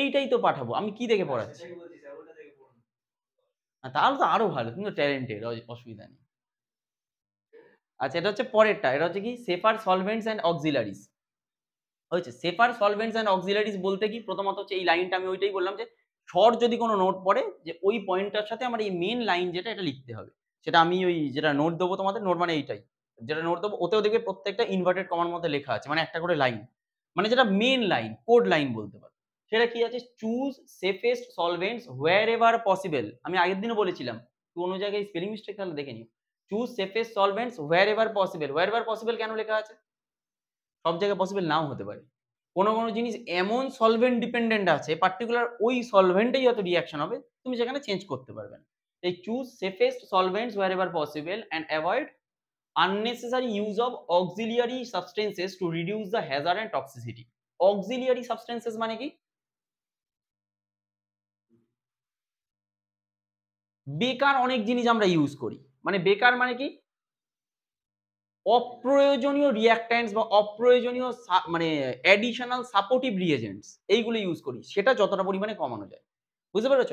এইটাই তো পাঠাবো আমি কি দেখে পড়াচ্ছি তাহলে তো আরো ভালো কিন্তু ট্যালেন্টেড অসুবিধা নেই আচ্ছা এটা হচ্ছে পরেরটা এটা হচ্ছে কি সেফার সলভেন্টস অ্যান্ড অক্সিলারিস হয়েছে সেফার সলভেন্টস অ্যান্ড অক্সিলারিস বলতে কি প্রথমত হচ্ছে এই লাইনটা আমি ওইটাই বললাম যে শর্ট যদি কোনো নোট পড়ে যে ওই পয়েন্টটার সাথে আমার এই মেন লাইন যেটা এটা লিখতে হবে সেটা আমি ওই যেটা নোট দেবো তোমাদের নোট মানে এইটাই যেটা নোট দেবো ওতেও দেখবে প্রত্যেকটা ইনভার্টেড কমার মধ্যে লেখা আছে মানে একটা করে লাইন মানে যেটা মেন লাইন কোড লাইন বলতে পারো সেটা কি আছে choose safest solvents wherever possible আমি আগের দিনও বলেছিলাম তুই অন্য জায়গায় স্পেলিং মিস্টেক তাহলে দেখে নিও choose safest solvents wherever possible wherever possible কেন লেখা আছে সব জায়গায় পসিবল নাও হতে পারে কোনো কোনো জিনিস এমন সলভেন্ট ডিপেন্ডেন্ট আছে পার্টিকুলার ওই সলভেন্টেই হয়তো রিয়াকশন হবে তুমি সেখানে চেঞ্জ করতে পারবে না তাই choose safest solvents wherever possible and avoid unnecessary use of auxiliary substances to reduce the hazard and toxicity auxiliary substances মানে কি বেকার অনেক জিনিস আমরা ইউজ করি মানে বেকার মানে কি অপ্রয়োজনীয় রিয়াক্ট্যান্টস বা অপ্রয়োজনীয় মানে অ্যাডিশনাল সাপোর্টিভ রিয়েজেন্টস এইগুলো ইউজ করি সেটা যতটা পরিমাণে কমানো যায় বুঝতে পেরেছ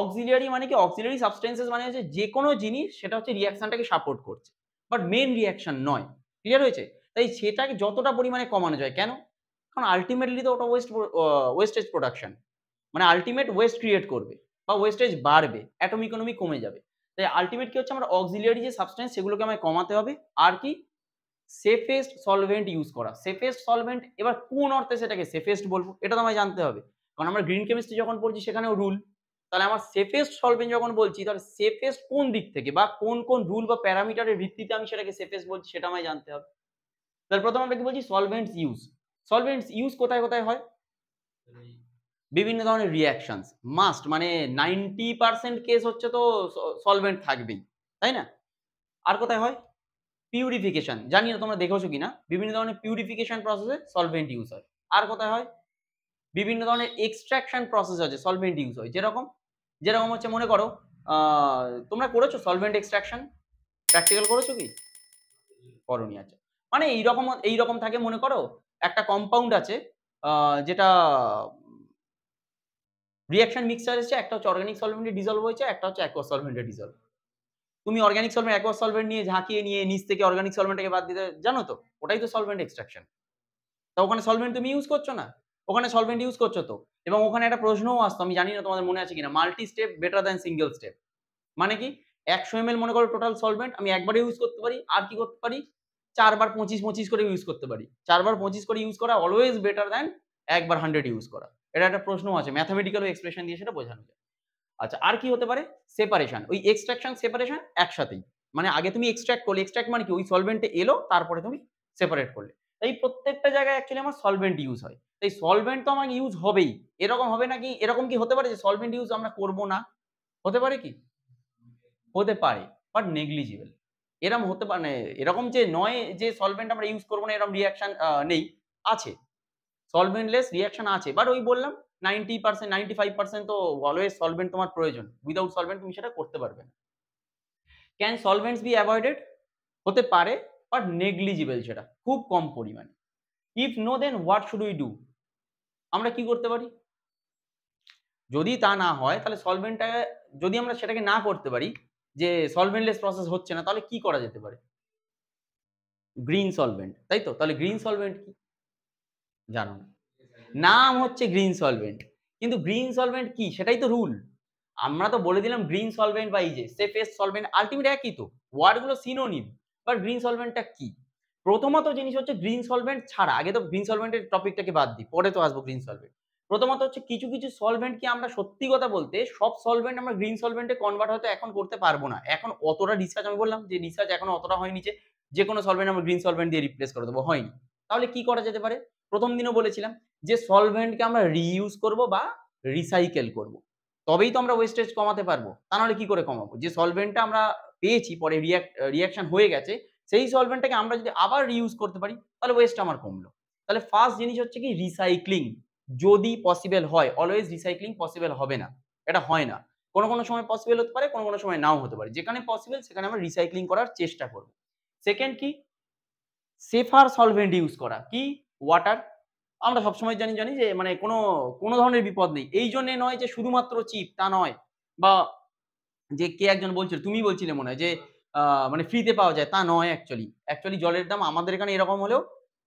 অক্সিলিয়ারি মানে কি অক্সিলিয়ারি সাবস্টেন্সেস মানে হচ্ছে যে কোনো জিনিস সেটা হচ্ছে রিয়াকশনটাকে সাপোর্ট করছে বাট মেন রিয়াকশন নয় ক্লিয়ার হয়েছে তাই সেটাকে যতটা পরিমাণে কমানো যায় কেন কারণ আলটিমেটলি তো ওটা ওয়েস্ট ওয়েস্টেজ প্রোডাকশন মানে আলটিমেট ওয়েস্ট ক্রিয়েট করবে বা ওয়েস্টেজ বাড়বে অ্যাটম ইকোনমি কমে যাবে তাই আলটিমেট কি হচ্ছে আমরা অক্সিলিয়ারি যে সাবস্টেন্স সেগুলোকে আমায় কমাতে হবে আর কি সেফেস্ট সলভেন্ট ইউজ করা সেফেস্ট সলভেন্ট এবার কোন অর্থে সেটাকে সেফেস্ট বলবো এটা তো আমায় জানতে হবে কারণ আমরা গ্রিন কেমিস্ট্রি যখন পড়ছি সেখানেও রুল তাহলে আমার সেফেস্ট সলভেন্ট যখন বলছি তাহলে সেফেস্ট কোন দিক থেকে বা কোন কোন রুল বা প্যারামিটারের ভিত্তিতে আমি সেটাকে সেফেস্ট বলছি সেটা আমায় জানতে হবে তাহলে প্রথম আমরা কি বলছি সলভেন্টস ইউজ সলভেন্টস ইউজ কোথায় কোথায় হয় বিভিন্ন ধরনের রিয়াকশনস মাস্ট মানে নাইনটি পার্সেন্ট কেস হচ্ছে তো সলভেন্ট থাকবেই তাই না আর কোথায় হয় পিউরিফিকেশন জানি না তোমরা দেখেছো কিনা বিভিন্ন ধরনের পিউরিফিকেশন প্রসেসে সলভেন্ট ইউজ হয় আর কোথায় হয় বিভিন্ন ধরনের এক্সট্রাকশন প্রসেস আছে সলভেন্ট ইউজ হয় যেরকম যেরকম হচ্ছে মনে করো তোমরা করেছো সলভেন্ট এক্সট্রাকশন প্র্যাকটিক্যাল করেছো কি করি আছে আচ্ছা। মানে এইরকম এইরকম থাকে মনে করো একটা কম্পাউন্ড আছে যেটা রিয়াকশন মিক্সচার এসেছে একটা হচ্ছে অর্গানিক সলভেন্টে ডিজলভ হয়েছে একটা হচ্ছে অ্যাকোয়া সলভেন্টে ডিজলভ তুমি অর্গানিক সলভেন্ট অ্যাকোয়া সলভেন্ট নিয়ে ঝাঁকিয়ে নিয়ে নিচ থেকে অর্গানিক সলভেন্টকে বাদ দিতে জানো তো ওটাই তো সলভেন্ট এক্সট্রাকশন তা ওখানে সলভেন্ট তুমি ইউজ করছো না ওখানে সলভেন্ট ইউজ করছো তো এবং ওখানে একটা প্রশ্নও আসতো আমি জানি না তোমাদের মনে আছে কিনা multi step better than single step মানে কি একশো এম মনে করো টোটাল সলভেন্ট আমি একবারে ইউজ করতে পারি আর কি করতে পারি চারবার পঁচিশ পঁচিশ করে ইউজ করতে পারি চারবার পঁচিশ করে ইউজ করা অলওয়েজ বেটার দ্যান একবার হান্ড্রেড ইউজ করা এটা একটা প্রশ্ন আছে ম্যাথামেটিক্যাল এক্সপ্রেশন দিয়ে সেটা বোঝানো যায় আচ্ছা আর কি হতে পারে সেপারেশন ওই এক্সট্রাকশন সেপারেশন একসাথেই মানে আগে তুমি এক্সট্রাক্ট করলে এক্সট্রাক্ট মানে কি ওই সলভেন্টে এলো তারপরে তুমি সেপারেট করলে তাই প্রত্যেকটা জায়গায় অ্যাকচুয়ালি আমার সলভেন্ট ইউজ হয় তাই সলভেন্ট তো আমার ইউজ হবেই এরকম হবে না কি এরকম কি হতে পারে যে সলভেন্ট ইউজ আমরা করব না হতে পারে কি হতে পারে বাট নেগলিজিবল এরকম হতে পারে মানে এরকম যে নয় যে সলভেন্ট আমরা ইউজ করবো না এরকম রিয়াকশন নেই আছে সলভেন্টলেস রিয়াকশন আছে বাট ওই বললাম ninety percent ninety five percent তো অলওয়েজ সলভেন্ট তোমার প্রয়োজন উইদাউট সলভেন্ট তুমি সেটা করতে পারবে না ক্যান সলভেন্টস বি অ্যাভয়েডেড হতে পারে বাট নেগলিজিবল সেটা খুব কম পরিমাণে if no then what should we do আমরা কি করতে পারি যদি তা না হয় তাহলে সলভেন্টটা যদি আমরা সেটাকে না করতে পারি যে সলভেন্টলেস প্রসেস হচ্ছে না তাহলে কি করা যেতে পারে গ্রিন সলভেন্ট তাই তো তাহলে গ্রিন সলভেন্ট কি জানো নাম হচ্ছে গ্রিন সলভেন্ট কিন্তু গ্রিন সলভেন্ট কি সেটাই তো রুল আমরা তো বলে দিলাম গ্রিন সলভেন্ট বা এই যে সেফেস্ট সলভেন্ট আলটিমেট একই তো ওয়ার্ডগুলো সিনোনিম বাট গ্রিন সলভেন্টটা কি প্রথমত জিনিস হচ্ছে গ্রিন সলভেন্ট ছাড়া আগে তো গ্রিন সলভেন্টের টপিকটাকে বাদ দিই পরে তো আসবো গ্রিন সলভেন্ট প্রথমত হচ্ছে কিছু কিছু সলভেন্ট কি আমরা সত্যি কথা বলতে সব সলভেন্ট আমরা গ্রিন সলভেন্টে কনভার্ট হয়তো এখন করতে পারবো না এখন অতটা রিসার্চ আমি বললাম যে রিসার্চ এখন অতটা হয়নি যে কোনো সলভেন্ট আমরা গ্রিন সলভেন্ট দিয়ে রিপ্লেস করে দেবো হয়নি তাহলে কি করা যেতে পারে প্রথম দিনও বলেছিলাম যে সলভেন্টকে আমরা রিইউজ করব বা রিসাইকেল করব। তবেই তো আমরা ওয়েস্টেজ কমাতে পারবো তা নাহলে কি করে কমাবো যে সলভেন্টটা আমরা পেয়েছি পরে রিয়াকশন হয়ে গেছে সেই সলভেন্টটাকে আমরা যদি আবার রিউজ করতে পারি তাহলে ওয়েস্ট আমার কমলো তাহলে ফার্স্ট জিনিস হচ্ছে কি রিসাইক্লিং যদি পসিবল হয় অলওয়েজ রিসাইক্লিং পসিবল হবে না এটা হয় না কোনো কোনো সময় পসিবল হতে পারে কোনো কোনো সময় নাও হতে পারে যেখানে পসিবল সেখানে আমরা রিসাইক্লিং করার চেষ্টা করব সেকেন্ড কি সেফার সলভেন্ট ইউজ করা কি ওয়াটার আমরা সবসময় জানি জানি যে মানে কোনো কোনো ধরনের বিপদ নেই এই জন্যে নয় যে শুধুমাত্র চিপ তা নয় বা যে কে একজন বলছিল তুমি বলছিলে মনে হয় যে মানে ফ্রিতে পাওয়া যায় তা নয় অ্যাকচুয়ালি অ্যাকচুয়ালি জলের দাম আমাদের এখানে এরকম হলেও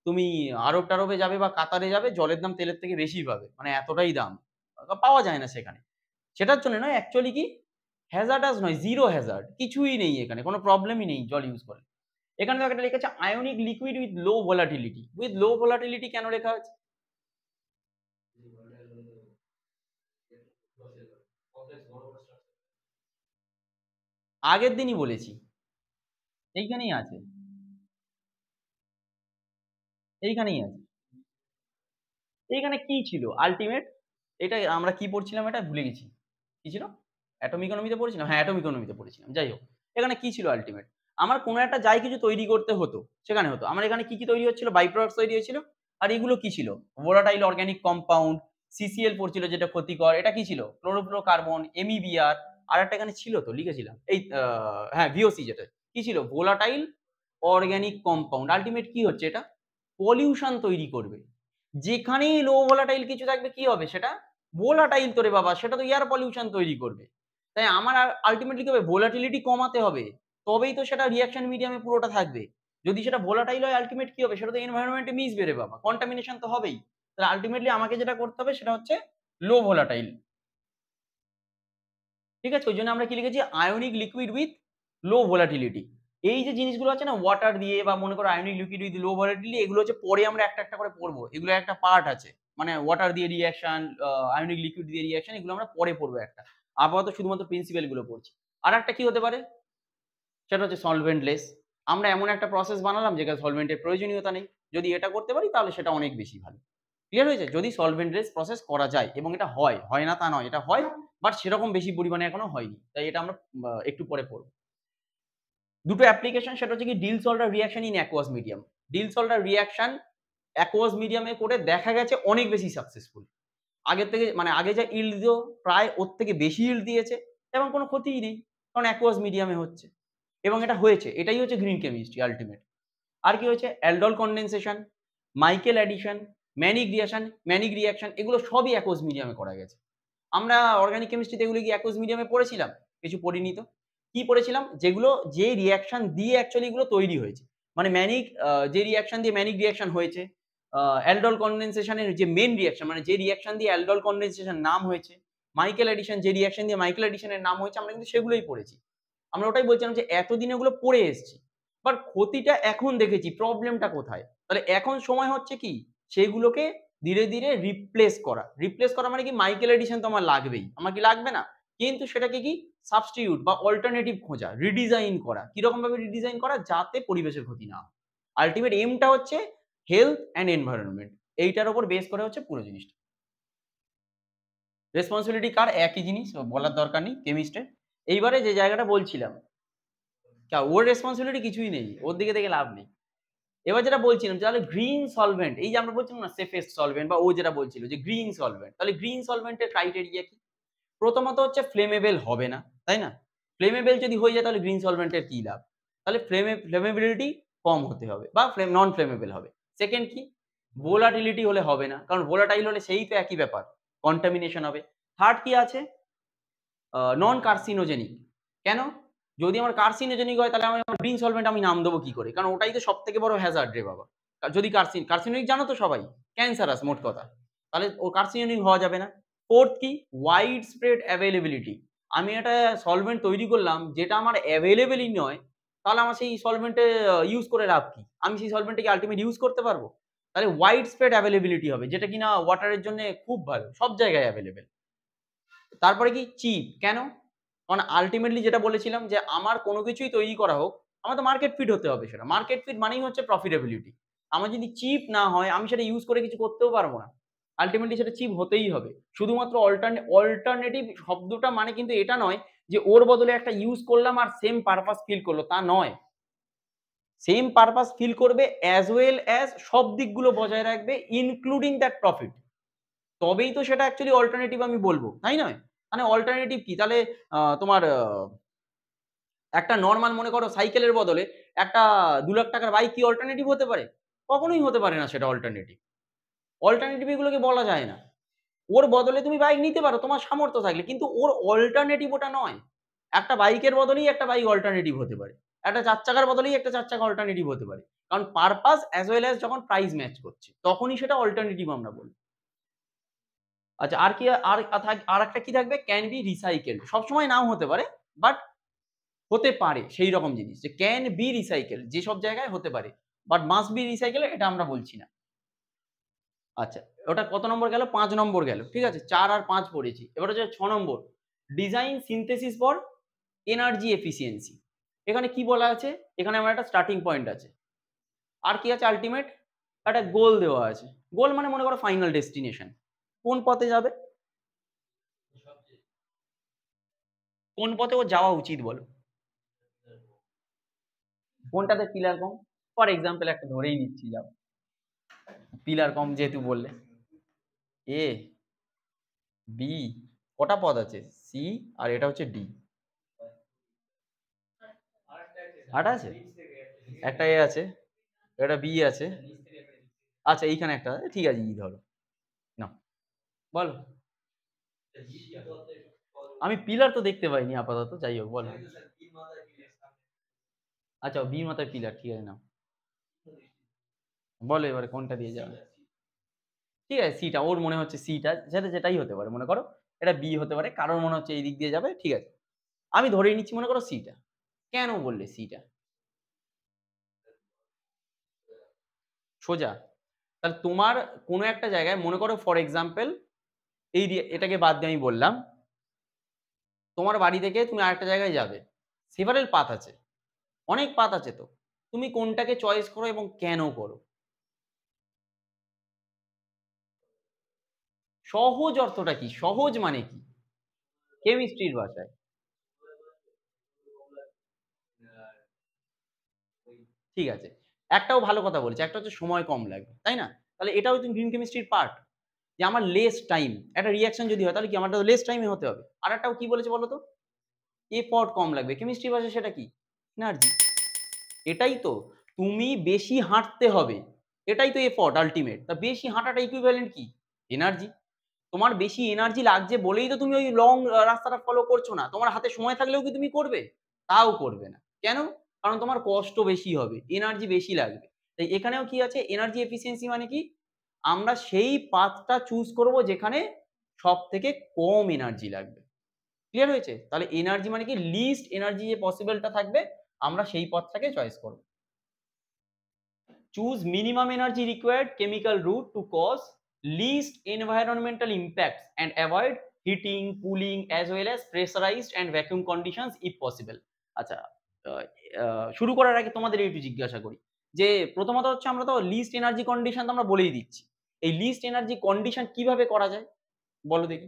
তুমি আরব টারবে যাবে বা কাতারে যাবে জলের দাম তেলের থেকে বেশি পাবে মানে এতটাই দাম পাওয়া যায় না সেখানে সেটার জন্য নয় অ্যাকচুয়ালি কি হ্যাজার্ডাস নয় জিরো হ্যাজার্ড কিছুই নেই এখানে কোনো প্রবলেমই নেই জল ইউজ করে এখানে দেখো এটা লেখা আছে ionic liquid with low volatility with low volatility কেন লেখা আছে আগের দিনই বলেছি এইখানেই আছে এইখানেই আছে এইখানে কি ছিল আলটিমেট এটা আমরা কি পড়ছিলাম এটা ভুলে গেছি কি ছিল অ্যাটম ইকোনমিতে পড়েছিলাম হ্যাঁ অ্যাটম ইকোনমিতে পড়েছিলাম যাই হোক এখানে কি ছিল আলটিমেট আমার কোনো একটা যাই কিছু তৈরি করতে হতো সেখানে হতো আমার এখানে কি কি তৈরি হচ্ছিল বাই প্রোডাক্ট তৈরি হয়েছিল আর এগুলো কি ছিল ভোলাটাইল অর্গ্যানিক কম্পাউন্ড সিসিএল পড়ছিল যেটা ক্ষতিকর এটা কি ছিল ক্লোরোপ্লো কার্বন এমিবিআর আর একটা এখানে ছিল তো লিখেছিলাম এই হ্যাঁ ভিওসি যেটা কি ছিল ভোলাটাইল অর্গ্যানিক কম্পাউন্ড আলটিমেট কি হচ্ছে এটা পলিউশন তৈরি করবে যেখানেই লো ভোলাটাইল কিছু থাকবে কি হবে সেটা ভোলাটাইল তোরে বাবা সেটা তো এয়ার পলিউশন তৈরি করবে তাই আমার আলটিমেটলি কি হবে ভোলাটিলিটি কমাতে হবে তবেই তো সেটা রিয়াকশন মিডিয়ামে পুরোটা থাকবে যদি সেটা ভোলাটাইল হয় আলটিমেট কি হবে সেটা তো এনভায়রনমেন্টে মিস বেড়ে বাবা কন্টামিনেশন তো হবেই তাহলে আলটিমেটলি আমাকে যেটা করতে হবে সেটা হচ্ছে লো ভোলাটাইল ঠিক আছে ওই জন্য আমরা কি লিখেছি ionic liquid with low volatility এই যে জিনিসগুলো আছে না ওয়াটার দিয়ে বা মনে করো ionic liquid with low volatility এগুলো হচ্ছে পরে আমরা একটা একটা করে পড়বো এগুলো একটা পার্ট আছে মানে ওয়াটার দিয়ে রিয়াকশন আয়োনিক লিকুইড দিয়ে রিয়াকশন এগুলো আমরা পরে পড়বো একটা আপাতত শুধুমাত্র প্রিন্সিপালগুলো পড়ছি আর একটা কি হতে পারে সেটা হচ্ছে সলভেন্টলেস আমরা এমন একটা প্রসেস বানালাম যেখানে সলভেন্টের প্রয়োজনীয়তা নেই যদি এটা করতে পারি তাহলে সেটা অনেক বেশি ভালো ক্লিয়ার হয়েছে যদি সলভেন্টলেস প্রসেস করা যায় এবং এটা হয় হয় না তা নয় এটা হয় বাট সেরকম বেশি পরিমাণে এখনো হয়নি তাই এটা আমরা একটু পরে পড়ব দুটো অ্যাপ্লিকেশন সেটা হচ্ছে কি Diels Alder reaction in aqueous medium Diels Alder reaction aqueous মিডিয়ামে করে দেখা গেছে অনেক বেশি সাকসেসফুল আগের থেকে মানে আগে যা ইল্ড প্রায় ওর থেকে বেশি ইল্ড দিয়েছে এবং কোনো ক্ষতিই নেই কারণ অ্যাকোয়াস মিডিয়ামে হচ্ছে এবং এটা হয়েছে এটাই হচ্ছে গ্রিন কেমিস্ট্রি আলটিমেট আর কি হয়েছে aldol condensation Michael addition Mannich reaction Mannich reaction এগুলো সবই অ্যাকোজ মিডিয়ামে করা গেছে আমরা অর্গানিক কেমিস্ট্রিতে এগুলো কি অ্যাকোজ মিডিয়ামে পড়েছিলাম কিছু পরিণীত কি পড়েছিলাম যেগুলো যে রিয়াকশন দিয়ে অ্যাকচুয়ালি এগুলো তৈরি হয়েছে মানে ম্যানিক যে রিয়াকশন দিয়ে ম্যানিক রিয়াকশন হয়েছে অ্যালডল কন্ডেনসেশনের যে মেন রিয়াকশন মানে যে রিয়াকশন দিয়ে অ্যালডল কন্ডেনসেশন নাম হয়েছে মাইকেল অ্যাডিশন যে রিয়াকশন দিয়ে মাইকেল অ্যাডিশনের নাম হয়েছে আমরা কিন্তু সেগুলোই পড়েছি আমরা ওটাই বলছিলাম যে এতদিন এগুলো পড়ে এসছি বাট ক্ষতিটা এখন দেখেছি প্রবলেমটা কোথায় তাহলে এখন সময় হচ্ছে কি সেগুলোকে ধীরে ধীরে রিপ্লেস করা রিপ্লেস করা মানে কি মাইকেল এডিশন তো আমার লাগবেই আমার কি লাগবে না কিন্তু সেটাকে কি সাবস্টিটিউট বা অল্টারনেটিভ খোঁজা রিডিজাইন করা কিরকম ভাবে রিডিজাইন করা যাতে পরিবেশের ক্ষতি না হয় আলটিমেট এমটা হচ্ছে হেলথ অ্যান্ড এনভায়রনমেন্ট এইটার ওপর বেস করে হচ্ছে পুরো জিনিসটা রেসপন্সিবিলিটি কার একই জিনিস বলার দরকার নেই কেমিস্ট্রি এইবারে যে জায়গাটা বলছিলাম ওর রেসপন্সিবিলিটি কিছুই নেই ওর দিকে থেকে লাভ নেই এবার যেটা বলছিলাম তাহলে গ্রিন সলভেন্ট এই যে আমরা বলছিলাম না সেফেস্ট সলভেন্ট বা ও যেটা বলছিল যে গ্রিন সলভেন্ট তাহলে গ্রিন সলভেন্টের ক্রাইটেরিয়া কি প্রথমত হচ্ছে ফ্লেমেবেল হবে না তাই না ফ্লেমেবেল যদি হয়ে যায় তাহলে গ্রিন সলভেন্টের কি লাভ তাহলে ফ্লেমে ফ্লেমেবিলিটি কম হতে হবে বা ফ্লেম নন ফ্লেমেবেল হবে সেকেন্ড কি ভোলাটিলিটি হলে হবে না কারণ ভোলাটাইল হলে সেই তো একই ব্যাপার কন্টামিনেশন হবে থার্ড কি আছে নন কার্সিনোজেনিক কেন যদি আমার কার্সিনোজেনিক হয় তাহলে আমি আমার গ্রিন সলভেন্ট আমি নাম দেবো কি করে কারণ ওটাই তো সব থেকে বড় হ্যাজার্ড রে বাবা যদি কার্সিন কার্সিনোজেনিক জানো তো সবাই ক্যান্সারাস মোট কথা তাহলে ও কার্সিনোজেনিক হওয়া যাবে না ফোর্থ কি ওয়াইড স্প্রেড অ্যাভেলেবিলিটি আমি একটা সলভেন্ট তৈরি করলাম যেটা আমার অ্যাভেলেবেলই নয় তাহলে আমার সেই সলভেন্টে ইউজ করে লাভ কি আমি সেই সলভেন্টে কি আলটিমেট ইউজ করতে পারবো তাহলে ওয়াইড স্প্রেড অ্যাভেলেবিলিটি হবে যেটা কিনা ওয়াটারের জন্য খুব ভালো সব জায়গায় অ্যাভেলেবেল তারপরে কি চিপ কেন কারণ আলটিমেটলি যেটা বলেছিলাম যে আমার কোনো কিছুই তৈরি করা হোক আমার তো মার্কেট ফিট হতে হবে সেটা মার্কেট ফিট মানেই হচ্ছে প্রফিটেবিলিটি আমার যদি চিপ না হয় আমি সেটা ইউজ করে কিছু করতেও পারবো না আলটিমেটলি সেটা চিপ হতেই হবে শুধুমাত্র অল্টারনে অল্টারনেটিভ শব্দটা মানে কিন্তু এটা নয় যে ওর বদলে একটা ইউজ করলাম আর সেম পারপাস ফিল করলো তা নয় সেম পারপাস ফিল করবে অ্যাজ ওয়েল অ্যাজ সব দিকগুলো বজায় রাখবে ইনক্লুডিং দ্যাট প্রফিট তবেই তো সেটা অ্যাকচুয়ালি অল্টারনেটিভ আমি বলবো তাই নয় মানে অল্টারনেটিভ কি তাহলে তোমার একটা নর্মাল মনে করো সাইকেলের বদলে একটা দু লাখ টাকার বাইক কি অল্টারনেটিভ হতে পারে কখনোই হতে পারে না সেটা অল্টারনেটিভ অল্টারনেটিভ এগুলোকে বলা যায় না ওর বদলে তুমি বাইক নিতে পারো তোমার সামর্থ্য থাকলে কিন্তু ওর অল্টারনেটিভ ওটা নয় একটা বাইকের বদলেই একটা বাইক অল্টারনেটিভ হতে পারে একটা চার চাকার বদলেই একটা চার চাকা অল্টারনেটিভ হতে পারে কারণ পারপাস অ্যাজ ওয়েল অ্যাজ যখন প্রাইস ম্যাচ করছে তখনই সেটা অল্টারনেটিভ আমরা বলি আচ্ছা আর কি আর আর একটা কি থাকবে ক্যান বি রিসাইকেল সবসময় নাও হতে পারে বাট হতে পারে সেই রকম জিনিস যে ক্যান বি রিসাইকেল যেসব জায়গায় হতে পারে বাট মাস্ট বি রিসাইকেল এটা আমরা বলছি না আচ্ছা ওটা কত নম্বর গেল পাঁচ নম্বর গেল ঠিক আছে চার আর পাঁচ পড়েছি এবার হচ্ছে ছ নম্বর design synthesis for energy efficiency এখানে কি বলা আছে এখানে আমার একটা স্টার্টিং পয়েন্ট আছে আর কি আছে আলটিমেট একটা গোল দেওয়া আছে গোল মানে মনে করো ফাইনাল ডেস্টিনেশন কোন পথে যাবে কোন পথে ও যাওয়া উচিত বলো কোনটাতে পিলার কম ফর এক্সাম্পল একটা ধরেই নিচ্ছি যাও পিলার কম যেহেতু বললে এ বি কটা পদ আছে সি আর এটা হচ্ছে ডি আট আছে একটা এ আছে এটা বি আছে আচ্ছা এইখানে একটা ঠিক আছে ই ধরো বলো আমি পিলার তো দেখতে পাইনি আপাতত যাই হোক বলো আচ্ছা বি মাতার পিলার ঠিক আছে না বলো এবারে কোনটা দিয়ে যাবে ঠিক আছে সিটা ওর মনে হচ্ছে সিটা সেটা যেটাই হতে পারে মনে করো এটা বি হতে পারে কারোর মনে হচ্ছে এই দিক দিয়ে যাবে ঠিক আছে আমি ধরেই নিচ্ছি মনে করো সিটা কেন বললে সিটা সোজা তাহলে তোমার কোনো একটা জায়গায় মনে করো ফর এক্সাম্পল এই এটাকে বাদ দিয়ে আমি বললাম তোমার বাড়ি থেকে তুমি আরেকটা জায়গায় যাবে সেভারেল পাথ আছে অনেক পাথ আছে তো তুমি কোনটাকে চয়েস করো এবং কেন করো সহজ অর্থটা কি সহজ মানে কি কেমিস্ট্রির ভাষায় ঠিক আছে একটাও ভালো কথা বলছে একটা হচ্ছে সময় কম লাগবে তাই না তাহলে এটাও তুমি গ্রিন কেমিস্ট্রির পার্ট যে আমার লেস টাইম একটা রিয়াকশন যদি হয় তাহলে কি আমার লেস টাইমে হতে হবে আর একটাও কি বলেছে বলো তো এফর্ট কম লাগবে কেমিস্ট্রি ভাষা সেটা কি এনার্জি এটাই তো তুমি বেশি হাঁটতে হবে এটাই তো এফর্ট আলটিমেট তা বেশি হাঁটাটা ইকুইভ্যালেন্ট কি এনার্জি তোমার বেশি এনার্জি লাগছে বলেই তো তুমি ওই লং রাস্তাটা ফলো করছো না তোমার হাতে সময় থাকলেও কি তুমি করবে তাও করবে না কেন কারণ তোমার কষ্ট বেশি হবে এনার্জি বেশি লাগবে তাই এখানেও কি আছে এনার্জি এফিসিয়েন্সি মানে কি আমরা সেই পাথটা চুজ করব যেখানে সব থেকে কম এনার্জি লাগবে ক্লিয়ার হয়েছে তাহলে এনার্জি মানে কি লিস্ট এনার্জি যে পসিবলটা থাকবে আমরা সেই পথটাকে চয়েস করব choose minimum energy required chemical route to cause least environmental impact and avoid heating cooling as well as pressurized and vacuum conditions if possible আচ্ছা শুরু করার আগে তোমাদের একটু জিজ্ঞাসা করি যে প্রথমত হচ্ছে আমরা তো লিস্ট এনার্জি কন্ডিশন তো আমরা বলেই দিচ্ছি এই লিস্ট এনার্জি কন্ডিশন কিভাবে করা যায় বলো দেখি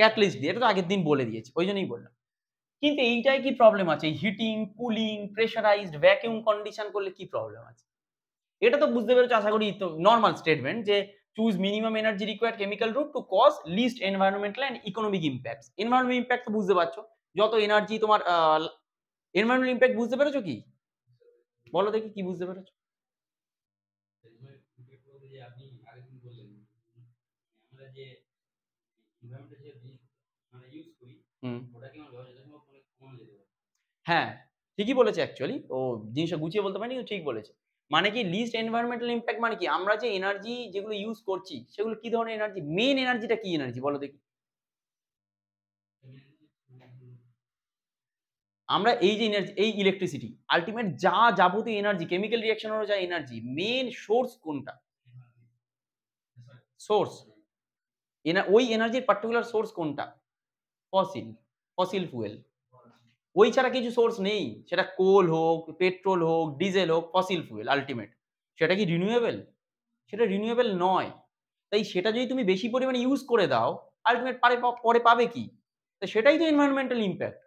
ক্যাটলিস্ট দিয়ে এটা তো আগের দিন বলে দিয়েছি ওই জন্যই বললাম কিন্তু এইটাই কি প্রবলেম আছে heating cooling pressurized vacuum condition করলে কি প্রবলেম আছে এটা তো বুঝতে পেরেছো আশা করি নর্মাল স্টেটমেন্ট যে choose minimum energy required chemical route to cause least environmental and economic impact environment impact তো বুঝতে পারছো যত এনার্জি তোমার এনভায়রনমেন্টাল ইম্প্যাক্ট বুঝতে পেরেছো কি বলো দেখি কি বুঝতে পেরেছো হ্যাঁ ঠিকই বলেছে অ্যাকচুয়ালি ও জিনিসটা গুছিয়ে বলতে পারেনি ঠিক বলেছে মানে কি লিস্ট এনভায়রনমেন্টাল ইম্প্যাক্ট মানে কি আমরা যে এনার্জি যেগুলো ইউজ করছি সেগুলো কি ধরনের এনার্জি মেন এনার্জিটা কি এনার্জি বলো দেখি আমরা এই যে এনার্জি এই ইলেকট্রিসিটি আলটিমেট যা যাবতীয় এনার্জি কেমিক্যাল রিয়াকশন হলো যা এনার্জি মেন সোর্স কোনটা সোর্স ওই এনার্জির পার্টিকুলার সোর্স কোনটা ফসিল ফসিল ফুয়েল ওই ছাড়া কিছু সোর্স নেই সেটা কোল হোক পেট্রোল হোক ডিজেল হোক ফসিল ফুয়েল আলটিমেট সেটা কি রিনিউয়েবল সেটা রিনিউয়েবল নয় তাই সেটা যদি তুমি বেশি পরিমাণে ইউজ করে দাও আলটিমেট পারে পরে পাবে কি তা সেটাই তো environmental impact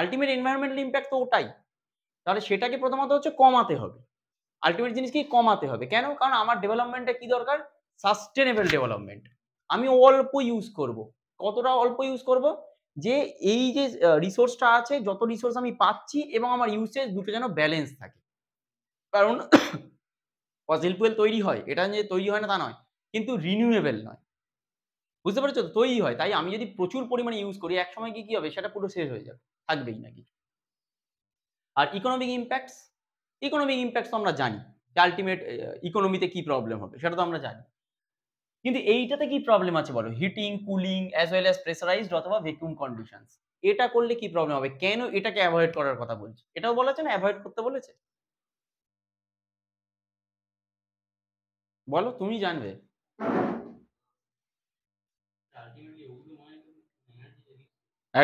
ultimate environmental impact তো ওটাই তাহলে সেটাকে প্রথমত হচ্ছে কমাতে হবে আলটিমেট জিনিসকে কমাতে হবে কেন কারণ আমার ডেভেলপমেন্টটা কি দরকার সাস্টেনেবল ডেভেলপমেন্ট আমি অল্প ইউজ করব কতটা অল্প ইউজ করব যে এই যে রিসোর্সটা আছে যত রিসোর্স আমি পাচ্ছি এবং আমার ইউসেজ দুটো যেন ব্যালেন্স থাকে কারণ ফসিল ফুয়েল তৈরি হয় এটা যে তৈরি হয় না তা নয় কিন্তু রিনিউয়েবল নয় বুঝতে পারছো তো তৈরি হয় তাই আমি যদি প্রচুর পরিমাণে ইউজ করি এক সময় কি কী হবে সেটা পুরো শেষ হয়ে যাবে থাকবেই নাকি আর ইকোনমিক ইম্প্যাক্টস ইকোনমিক ইম্প্যাক্টস তো আমরা জানি যে আলটিমেট ইকোনমিতে কি প্রবলেম হবে সেটা তো আমরা জানি কিন্তু এইটাতে কি প্রবলেম আছে বলো heating cooling as well as pressurized অথবা ভ্যাকুম কন্ডিশনস এটা করলে কি প্রবলেম হবে কেন এটাকে অ্যাভয়েড করার কথা বলছে এটাও বলেছে না অ্যাভয়েড করতে বলেছে বলো তুমি জানবে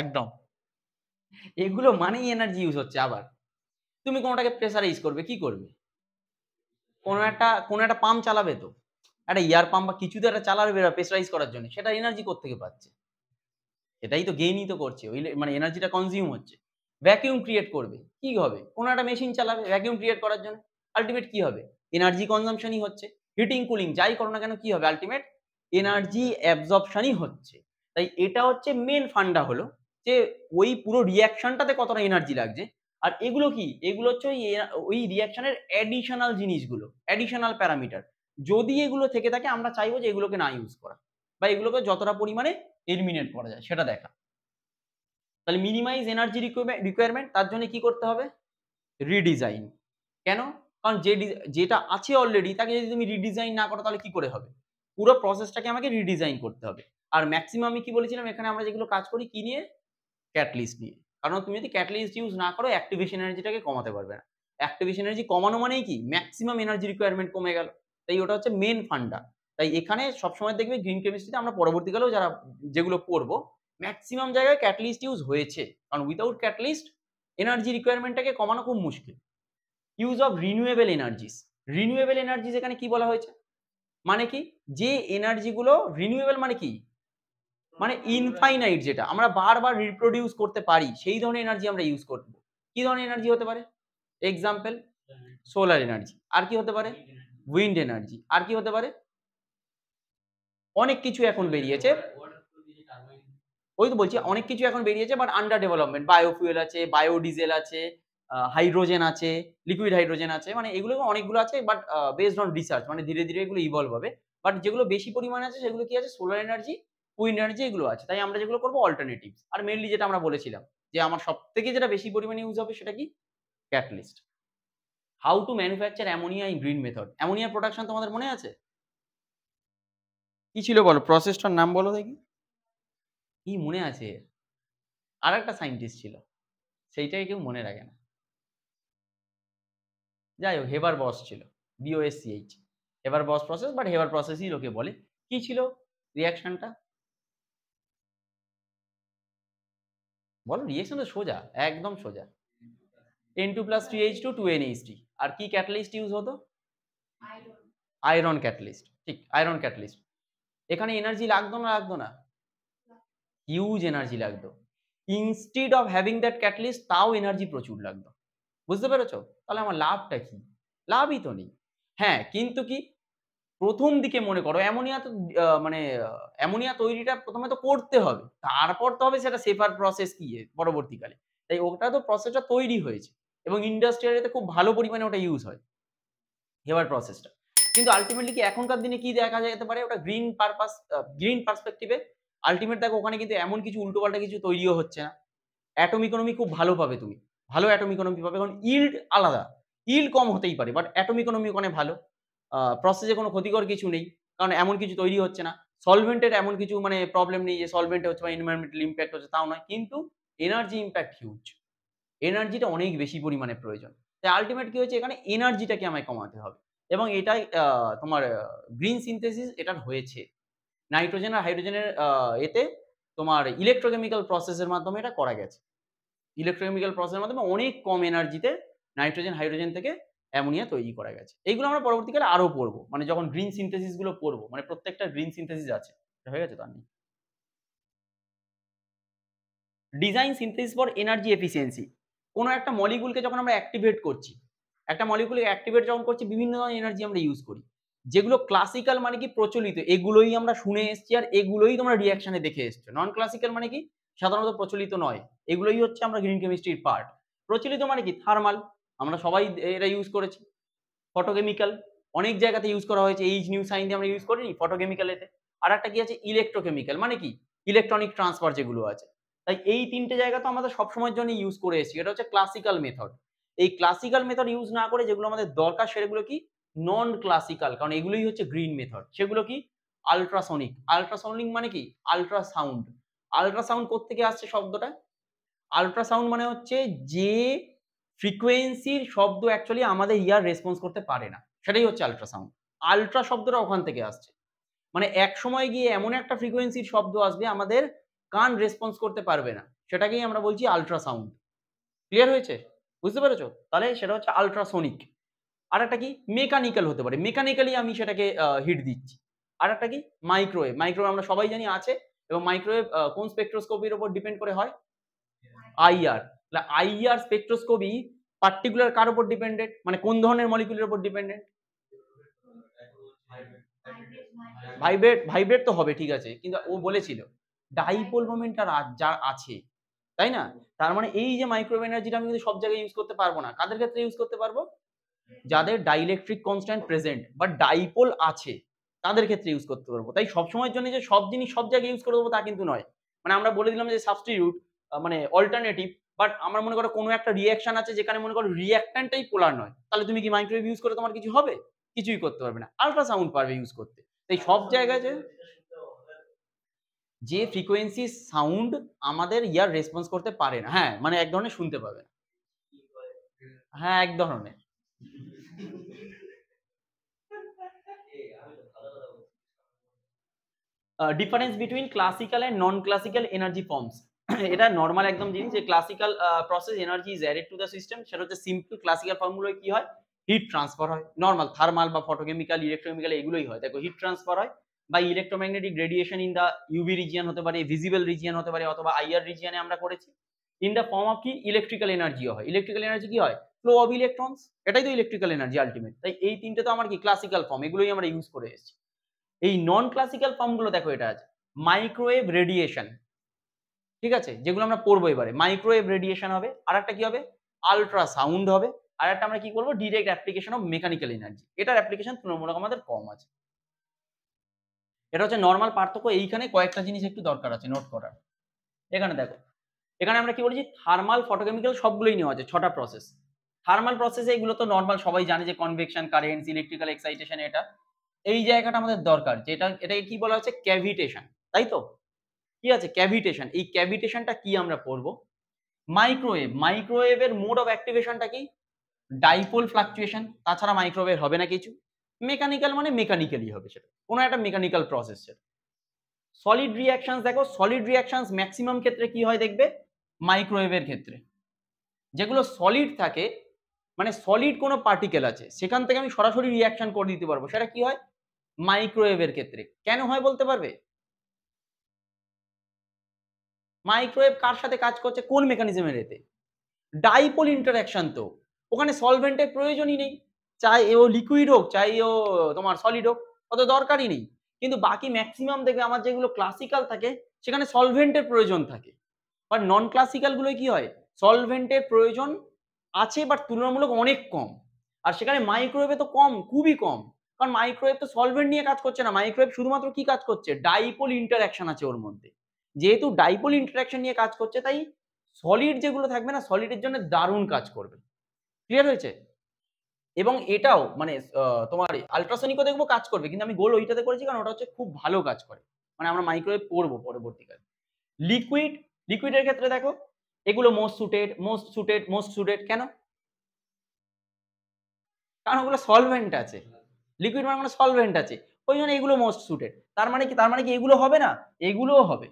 একদম এগুলো মানেই এনার্জি ইউজ হচ্ছে আবার তুমি কোনোটাকে প্রেসারাইজ করবে কি করবে কোনো একটা কোনো একটা পাম্প চালাবে তো একটা ইয়ার পাম্প বা কিছুতে একটা চালার বেরা প্রেসারাইজ করার জন্য সেটা এনার্জি থেকে পাচ্ছে এটাই তো গেইনই তো করছে ওই মানে এনার্জিটা কনজিউম হচ্ছে ভ্যাকিউম ক্রিয়েট করবে কি হবে কোনো একটা মেশিন চালাবে ভ্যাকিউম ক্রিয়েট করার জন্য আলটিমেট কি হবে এনার্জি কনজামশনই হচ্ছে হিটিং কুলিং যাই করো না কেন কি হবে আলটিমেট এনার্জি অ্যাবজর্পশনই হচ্ছে তাই এটা হচ্ছে মেন ফান্ডা হলো যে ওই পুরো রিয়াকশনটাতে কতটা এনার্জি লাগছে আর এগুলো কি এগুলো হচ্ছে ওই ওই রিয়াকশনের অ্যাডিশনাল জিনিসগুলো অ্যাডিশনাল প্যারামিটার যদি এগুলো থেকে থাকে আমরা চাইবো যে এগুলোকে না ইউজ করা বা এগুলোকে যতটা পরিমাণে এলিমিনেট করা যায় সেটা দেখা তাহলে মিনিমাইজ এনার্জি রিকোয়ারমেন্ট তার জন্য কি করতে হবে রিডিজাইন কেন কারণ যে যেটা আছে অলরেডি তাকে যদি তুমি রিডিজাইন না করো তাহলে কি করে হবে পুরো প্রসেসটাকে আমাকে রিডিজাইন করতে হবে আর ম্যাক্সিমাম আমি কি বলেছিলাম এখানে আমরা যেগুলো কাজ করি কি নিয়ে ক্যাটলিস্ট নিয়ে কারণ তুমি যদি ক্যাটলিস্ট ইউজ না করো অ্যাক্টিভেশন এনার্জিটাকে কমাতে পারবে না অ্যাক্টিভেশন এনার্জি কমানো মানেই কি ম্যাক্সিমাম এনার্জি রিকোয়ারমেন্ট কমে গেল তাই ওটা হচ্ছে মেন ফান্ডা তাই এখানে সবসময় দেখবে গ্রিন কেমিস্ট্রিতে আমরা পরবর্তীকালেও যারা যেগুলো পড়বো ম্যাক্সিমাম জায়গায় ক্যাটলিস্ট ইউজ হয়েছে কারণ উইদাউট ক্যাটলিস্ট এনার্জি রিকোয়ারমেন্টটাকে কমানো খুব মুশকিল use of renewable energies renewable energies এখানে কি বলা হয়েছে মানে কি যে এনার্জিগুলো রিনিউয়েবল মানে কি মানে ইনফাইনাইট যেটা আমরা বারবার রিপ্রোডিউস করতে পারি সেই ধরনের এনার্জি আমরা ইউজ করব কি ধরনের এনার্জি হতে পারে এক্সাম্পল সোলার এনার্জি আর কি হতে পারে উইন্ড এনার্জি আর কি হতে পারে অনেক কিছু এখন বেরিয়েছে ওই তো বলছি অনেক কিছু এখন বেরিয়েছে বাট আন্ডার ডেভেলপমেন্ট বায়োফুয়েল আছে বায়োডিজেল আছে হাইড্রোজেন আছে লিকুইড হাইড্রোজেন আছে মানে এগুলো অনেকগুলো আছে বাট বেসড অন রিসার্চ মানে ধীরে ধীরে এগুলো ইভলভ হবে বাট যেগুলো বেশি পরিমাণে আছে সেগুলো কি আছে সোলার এনার্জি উইন্ড এনার্জি এগুলো আছে তাই আমরা যেগুলো করবো অল্টারনেটিভ আর মেনলি যেটা আমরা বলেছিলাম যে আমার সব থেকে যেটা বেশি পরিমাণে ইউজ হবে সেটা কি catalyst how to manufacture ammonia in green method অ্যামোনিয়ার প্রোডাকশন তোমাদের মনে আছে কি ছিল বলো প্রসেসটার নাম বলো দেখি কি মনে আছে আর একটা সাইন্টিস্ট ছিল সেইটাকে কেউ মনে রাখে না যাই হোক হেবার বস ছিল B O S C H Haber Bosch process but Haber প্রসেসই লোকে বলে কি ছিল রিয়াকশনটা বলো রিয়েকশন তো সোজা একদম সোজা N two plus three H two two N H T আর কি ক্যাটালিস্ট ইউজ হতো আয়রন ক্যাটালিস্ট ঠিক আয়রন ক্যাটালিস্ট এখানে এনার্জি লাগতো না লাগতো না হিউজ এনার্জি লাগতো instead of having that catalyst তাও এনার্জি প্রচুর লাগতো বুঝতে পেরেছো তাহলে আমার লাভটা কি লাভই তো নেই হ্যাঁ কিন্তু কি প্রথম দিকে মনে করো অ্যামোনিয়া তো মানে অ্যামোনিয়া তৈরিটা প্রথমে তো করতে হবে তারপর তো হবে সেটা সেফার প্রসেস কি পরবর্তীকালে তাই ওটা তো প্রসেসটা তৈরি হয়েছে এবং ইন্ডাস্ট্রিয়ালিতে খুব ভালো পরিমাণে ওটা ইউজ হয় হেবার প্রসেসটা কিন্তু আলটিমেটলি কি এখনকার দিনে কি দেখা যেতে পারে ওটা গ্রিন পারপাস গ্রিন পার্সপেক্টিভে আলটিমেট দেখো ওখানে কিন্তু এমন কিছু উল্টোপাল্টা কিছু তৈরিও হচ্ছে না অ্যাটম ইকোনমি খুব ভালো পাবে তুমি ভালো অ্যাটম ইকোনমি পাবে কারণ ইল্ড আলাদা ইল্ড কম হতেই পারে বাট অ্যাটম ইকোনমি ওখানে ভালো প্রসেসে কোনো ক্ষতিকর কিছু নেই কারণ এমন কিছু তৈরি হচ্ছে না সলভেন্টের এমন কিছু মানে প্রবলেম নেই যে সলভেন্টে হচ্ছে বা এনভায়রনমেন্টাল ইম্প্যাক্ট হচ্ছে তাও নয় কিন্তু এনার্জি ইম্প্যাক্ট হিউজ এনার্জিটা অনেক বেশি পরিমাণে প্রয়োজন তাই আলটিমেট কি হয়েছে এখানে এনার্জিটাকে আমায় কমাতে হবে এবং এটাই তোমার গ্রিন সিনথেসিস এটার হয়েছে নাইট্রোজেন আর হাইড্রোজেনের এতে তোমার ইলেকট্রোকেমিক্যাল প্রসেসের মাধ্যমে এটা করা গেছে ইলেকট্রোকেমিক্যাল প্রসেসের মাধ্যমে অনেক কম এনার্জিতে নাইট্রোজেন হাইড্রোজেন থেকে অ্যামোনিয়া তৈরি করা গেছে এইগুলো আমরা পরবর্তীকালে আরও পড়বো মানে যখন গ্রিন সিনথেসিসগুলো পড়বো মানে প্রত্যেকটা গ্রিন সিনথেসিস আছে হয়ে গেছে তার নেই design synthesis for energy efficiency কোনো একটা মলিকুলকে যখন আমরা অ্যাক্টিভেট করছি একটা মলিকুলকে অ্যাক্টিভেট যখন করছি বিভিন্ন ধরনের এনার্জি আমরা ইউজ করি যেগুলো ক্লাসিক্যাল মানে কি প্রচলিত এগুলোই আমরা শুনে এসছি আর এগুলোই তোমরা রিয়াকশনে দেখে এসছো নন ক্লাসিক্যাল মানে কি সাধারণত প্রচলিত নয় এগুলোই হচ্ছে আমরা গ্রিন কেমিস্ট্রির পার্ট প্রচলিত মানে কি থার্মাল আমরা সবাই এটা ইউজ করেছি ফটোকেমিক্যাল অনেক জায়গাতে ইউজ করা হয়েছে এইচ নিউ সাইন দিয়ে আমরা ইউজ করিনি এতে আর একটা কি আছে ইলেকট্রোকেমিক্যাল মানে কি ইলেকট্রনিক ট্রান্সফার যেগুলো আছে তাই এই তিনটে জায়গা তো আমাদের সবসময়ের জন্য ইউজ করে এসেছি এটা হচ্ছে ক্লাসিক্যাল মেথড এই ক্লাসিক্যাল মেথড ইউজ না করে যেগুলো আমাদের দরকার সেগুলো কি নন ক্লাসিক্যাল কারণ এগুলোই হচ্ছে গ্রিন মেথড সেগুলো কি আলট্রাসনিক আলট্রাসনিক মানে কি আলট্রাসাউন্ড আলট্রাসাউন্ড থেকে আসছে শব্দটা আলট্রাসাউন্ড মানে হচ্ছে যে ফ্রিকোয়েন্সির শব্দ অ্যাকচুয়ালি আমাদের ইয়ার রেসপন্স করতে পারে না সেটাই হচ্ছে আলট্রাসাউন্ড আলট্রা শব্দটা ওখান থেকে আসছে মানে এক সময় গিয়ে এমন একটা ফ্রিকোয়েন্সির শব্দ আসবে আমাদের কান রেসপন্স করতে পারবে না সেটাকেই আমরা বলছি আলট্রাসাউন্ড ক্লিয়ার হয়েছে বুঝতে পেরেছো তাহলে সেটা হচ্ছে আলট্রাসোনিক আর একটা কি মেকানিক্যাল হতে পারে মেকানিক্যালি আমি সেটাকে হিট দিচ্ছি আর একটা কি মাইক্রোওয়েভ মাইক্রোওয়েভ আমরা সবাই জানি আছে এবং মাইক্রোওয়েভ কোন স্পেকট্রোস্কোপির ওপর ডিপেন্ড করে হয় আইআর তাহলে আইআর স্পেকট্রোস্কোপি পার্টিকুলার কার উপর ডিপেন্ডেন্ট মানে কোন ধরনের মলিকুলের উপর ডিপেন্ডেন্ট ভাইব্রেট ভাইব্রেট তো হবে ঠিক আছে কিন্তু ও বলেছিল ডাইপোল মোমেন্ট আর যা আছে তাই না তার মানে এই যে মাইক্রোভ এনার্জিটা আমি কিন্তু সব জায়গায় ইউজ করতে পারবো না কাদের ক্ষেত্রে ইউজ করতে পারবো যাদের ডাইলেকট্রিক কনস্ট্যান্ট প্রেজেন্ট বা ডাইপোল আছে তাদের ক্ষেত্রে ইউজ করতে পারবো তাই সবসময়ের জন্য যে সব জিনিস সব জায়গায় ইউজ করে দেবো তা কিন্তু নয় মানে আমরা বলে দিলাম যে সাবস্টিটিউট মানে অল্টারনেটিভ বাট আমার মনে করো কোনো একটা রিয়াকশন আছে যেখানে মনে করো রিয়াকট্যান্টটাই পোলার নয় তাহলে তুমি কি মাইক্রোওয়েভ ইউজ করে তোমার কিছু হবে কিছুই করতে পারবে না আলট্রাসাউন্ড পারবে ইউজ করতে তাই সব জায়গায় যে যে ফ্রিকোয়েন্সি সাউন্ড আমাদের ইয়ার রেসপন্স করতে পারে না হ্যাঁ মানে এক ধরনের শুনতে পাবে না হ্যাঁ এক ধরনের difference between classical and non classical energy forms এটা নর্মাল একদম জিনিস যে classical process energy is added to the system সেটা হচ্ছে সিম্পল ক্লাসিক্যাল ফর্মগুলোয় কি হয় হিট ট্রান্সফার হয় নর্মাল থার্মাল বা ফটোকেমিক্যাল ইলেকট্রোকেমিক্যাল এগুলোই হয় দেখো হিট ট্রান্সফার হয় বা electromagnetic radiation in the UV region হতে পারে ভিজিবল রিজিয়ান হতে পারে অথবা আইআর রিজিয়ানে আমরা করেছি ইন দ্য ফর্ম অফ কি ইলেকট্রিক্যাল এনার্জি হয় ইলেকট্রিক্যাল এনার্জি কি হয় ফ্লো অফ ইলেকট্রনস এটাই তো ইলেকট্রিক্যাল এনার্জি আলটিমেট তাই এই তিনটে তো আমার কি ক্লাসিক্যাল ফর্ম এগুলোই আমরা ইউজ করে এসেছি এই নন ক্লাসিক্যাল ফর্মগুলো দেখো এটা আছে মাইক্রোওয়েভ রেডিয়েশন ঠিক আছে যেগুলো আমরা পড়বো এবারে মাইক্রোওয়েভ রেডিয়েশন হবে আর একটা কি হবে আলট্রাসাউন্ড হবে আর একটা আমরা কি করবো direct application of mechanical energy এটার অ্যাপ্লিকেশন তুলনামূলক আমাদের কম আছে এটা হচ্ছে নর্মাল পার্থক্য এইখানে কয়েকটা জিনিস একটু দরকার আছে নোট করার এখানে দেখো এখানে আমরা কি বলেছি থার্মাল ফটোকেমিক্যাল সবগুলোই নেওয়া আছে ছটা প্রসেস থার্মাল প্রসেসে এগুলো তো নর্মাল সবাই জানে যে কনভেকশন কারেন্ট ইলেকট্রিক্যাল এক্সাইটেশন এটা এই জায়গাটা আমাদের দরকার যেটা এটাকে কি বলা হচ্ছে ক্যাভিটেশন তাই তো কি আছে ক্যাভিটেশন এই ক্যাভিটেশনটা কি আমরা পড়বো মাইক্রোওয়েভ মাইক্রোওয়েভের মোড অফ অ্যাক্টিভেশনটা কি ডাইপোল ফ্লাকচুয়েশন তাছাড়া মাইক্রোওয়েভ হবে না কিছু মেকানিক্যাল মানে মেকানিক্যালি হবে সেটা কোনো একটা মেকানিক্যাল প্রসেস সেটা সলিড রিয়াকশনস দেখো সলিড রিয়াকশনস ম্যাক্সিমাম ক্ষেত্রে কি হয় দেখবে মাইক্রোওয়েভের ক্ষেত্রে যেগুলো সলিড থাকে মানে সলিড কোনো পার্টিকেল আছে সেখান থেকে আমি সরাসরি রিয়াকশন করে দিতে পারবো সেটা কি হয় মাইক্রোওয়েভের ক্ষেত্রে কেন হয় বলতে পারবে মাইক্রোওয়েভ কার সাথে কাজ করছে কোন মেকানিজমের এতে ডাইপোল ইন্টারাকশান তো ওখানে সলভেন্টের প্রয়োজনই নেই চাই ও লিকুইড হোক চাই ও তোমার সলিড হোক অত দরকারই নেই কিন্তু বাকি ম্যাক্সিমাম দেখবে আমার যেগুলো ক্লাসিক্যাল থাকে সেখানে সলভেন্টের প্রয়োজন থাকে বা নন ক্লাসিক্যালগুলো কি হয় সলভেন্টের প্রয়োজন আছে বাট তুলনামূলক অনেক কম আর সেখানে মাইক্রোওয়েভে তো কম খুবই কম কারণ মাইক্রোওয়েভ তো সলভেন্ট নিয়ে কাজ করছে না মাইক্রোওয়েভ শুধুমাত্র কি কাজ করছে ডাইপোল ইন্টারাকশন আছে ওর মধ্যে যেহেতু ডাইপোল ইন্টারাকশন নিয়ে কাজ করছে তাই সলিড যেগুলো থাকবে না সলিডের জন্য দারুণ কাজ করবে ক্লিয়ার হয়েছে এবং এটাও মানে তোমার আলট্রাসনিকও দেখবো কাজ করবে কিন্তু আমি গোল ওইটাতে করেছি কারণ ওটা হচ্ছে খুব ভালো কাজ করে মানে আমরা মাইক্রোওয়েভ পড়বো পরবর্তীকালে লিকুইড লিকুইডের ক্ষেত্রে দেখো এগুলো most suited most suited most suited কেন কারণ ওগুলো সলভেন্ট আছে লিকুইড মানে সলভেন্ট আছে ওই জন্য এগুলো মোস্ট সুটেড তার মানে কি তার মানে কি এগুলো হবে না এগুলোও হবে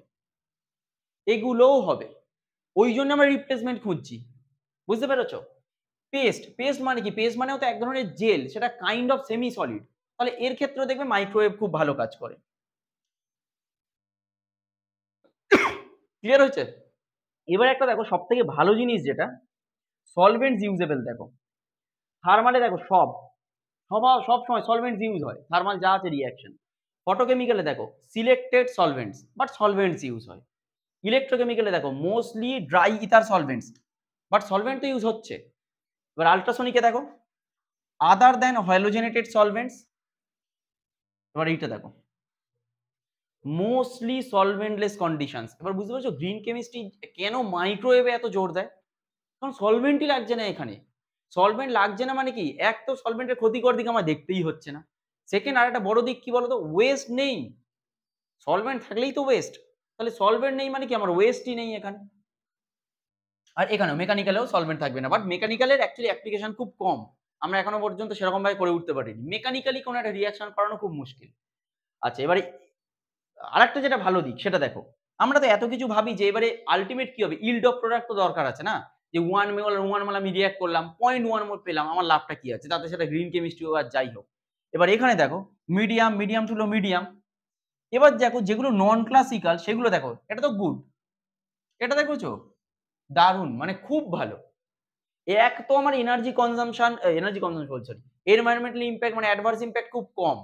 এগুলোও হবে ওই জন্য আমরা রিপ্লেসমেন্ট খুঁজছি বুঝতে পেরেছো পেস্ট পেস্ট মানে কি পেস্ট মানেও তো এক ধরনের জেল সেটা কাইন্ড অফ সেমি সলিড তাহলে এর ক্ষেত্রে দেখবে মাইক্রোওয়েভ খুব ভালো কাজ করে ক্লিয়ার হয়েছে এবার একটা দেখো সব থেকে ভালো জিনিস যেটা সলভেন্ট ইউজেবল দেখো থার্মালে দেখো সব সব সব সময় সলভেন্ট ইউজ হয় থার্মাল যা আছে রিয়াকশন ফটোকেমিক্যালে দেখো selected solvents but solvents use হয় ইলেকট্রোকেমিক্যালে দেখো mostly dry ether solvents but solvent তো ইউজ হচ্ছে এবার আল্ট্রাসোনিকে দেখো আদার দেন হাইলোজেনেটেড সলভেন্টস এবার এইটা দেখো মোস্টলি সলভেন্টলেস কন্ডিশনস এবার বুঝতে পারছো গ্রিন কেমিস্ট্রি কেন মাইক্রোওয়েভে এত জোর দেয় কারণ সলভেন্টই লাগছে না এখানে সলভেন্ট লাগছে না মানে কি এক তো সলভেন্টের ক্ষতিকর দিক আমার দেখতেই হচ্ছে না সেকেন্ড আর একটা বড় দিক কি বলতো ওয়েস্ট নেই সলভেন্ট থাকলেই তো ওয়েস্ট তাহলে সলভেন্ট নেই মানে কি আমার ওয়েস্টই নেই এখানে আর এখানেও মেকানিক্যালেও সলভেন্ট থাকবে না বাট মেকানিক্যালের অ্যাকচুয়ালি অ্যাপ্লিকেশন খুব কম আমরা এখনো পর্যন্ত সেরকমভাবে করে উঠতে পারিনি মেকানিক্যালি কোনো একটা রিয়াকশন করানো খুব মুশকিল আচ্ছা এবারে আরেকটা যেটা ভালো দিক সেটা দেখো আমরা তো এত কিছু ভাবি যে এবারে আলটিমেট কি হবে ইল্ড অফ প্রোডাক্ট তো দরকার আছে না যে ওয়ান মেল ওয়ান মাল আমি রিয়াক্ট করলাম পয়েন্ট ওয়ান মোল পেলাম আমার লাভটা কি আছে তাতে সেটা গ্রিন কেমিস্ট্রি হোক আর যাই হোক এবার এখানে দেখো মিডিয়াম মিডিয়াম টুলো মিডিয়াম এবার দেখো যেগুলো নন ক্লাসিক্যাল সেগুলো দেখো এটা তো গুড এটা দেখোছো দারুণ মানে খুব ভালো এক তো আমার এনার্জি কনজামশন এনার্জি কনজামশন বলছেন এনভায়রনমেন্টাল ইম্প্যাক্ট মানে অ্যাডভার্স ইম্প্যাক্ট খুব কম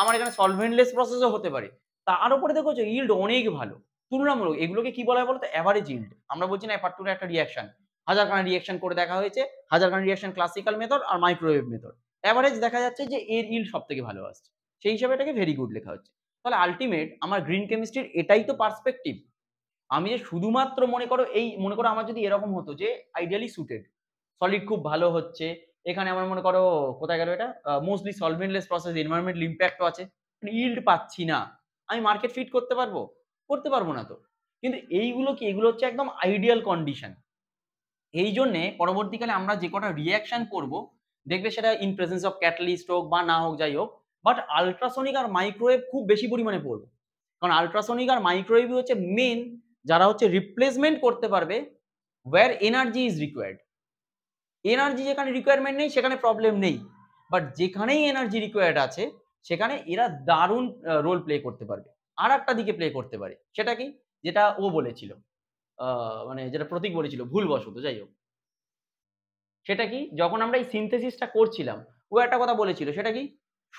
আমার এখানে সলভেন্টলেস প্রসেসও হতে পারে তার উপরে দেখো ইল্ড অনেক ভালো তুলনামূলক এগুলোকে কি বলা হয় বলতো অ্যাভারেজ ইল্ড আমরা বলছি না পার্টিকুলার একটা রিয়াকশন হাজার খানা রিয়াকশন করে দেখা হয়েছে হাজার খানা রিয়াকশন ক্লাসিক্যাল মেথড আর মাইক্রোওয়েভ মেথড অ্যাভারেজ দেখা যাচ্ছে যে এর ইল্ড সব থেকে ভালো আসছে সেই হিসাবে এটাকে ভেরি গুড লেখা হচ্ছে তাহলে আলটিমেট আমার গ্রিন কেমিস্ট্রির এটাই তো পার্সপেক্টিভ আমি যে শুধুমাত্র মনে করো এই মনে করো আমার যদি এরকম হতো যে আইডিয়ালি সুটেড সলিড খুব ভালো হচ্ছে এখানে আমার মনে করো কোথায় গেল এটা মোস্টলি সলভেন্টলেস প্রসেস এনভায়রনমেন্টাল ইম্প্যাক্টও আছে ইল্ড মানে পাচ্ছি না আমি মার্কেট ফিট করতে পারবো করতে পারবো না তো কিন্তু এইগুলো কি এগুলো হচ্ছে একদম আইডিয়াল কন্ডিশন এই জন্যে পরবর্তীকালে আমরা যে কটা রিয়াকশন করব দেখবে সেটা ইন প্রেজেন্স অফ ক্যাটালিস্ট হোক বা না হোক যাই হোক বাট আলট্রাসনিক আর মাইক্রোওয়েভ খুব বেশি পরিমাণে পড়বো কারণ আলট্রাসনিক আর মাইক্রোওয়েভই হচ্ছে মেন যারা হচ্ছে রিপ্লেসমেন্ট করতে পারবে where energy is required energy যেখানে রিকোয়ারমেন্ট নেই সেখানে প্রবলেম নেই বাট যেখানেই এনার্জি রিকোয়ার্ড আছে সেখানে এরা দারুণ রোল প্লে করতে পারবে আর একটা দিকে প্লে করতে পারে সেটা কি যেটা ও বলেছিল মানে যেটা প্রতীক বলেছিল ভুলবশত যাই হোক সেটা কি যখন আমরা এই সিনথেসিসটা করছিলাম ও একটা কথা বলেছিল সেটা কি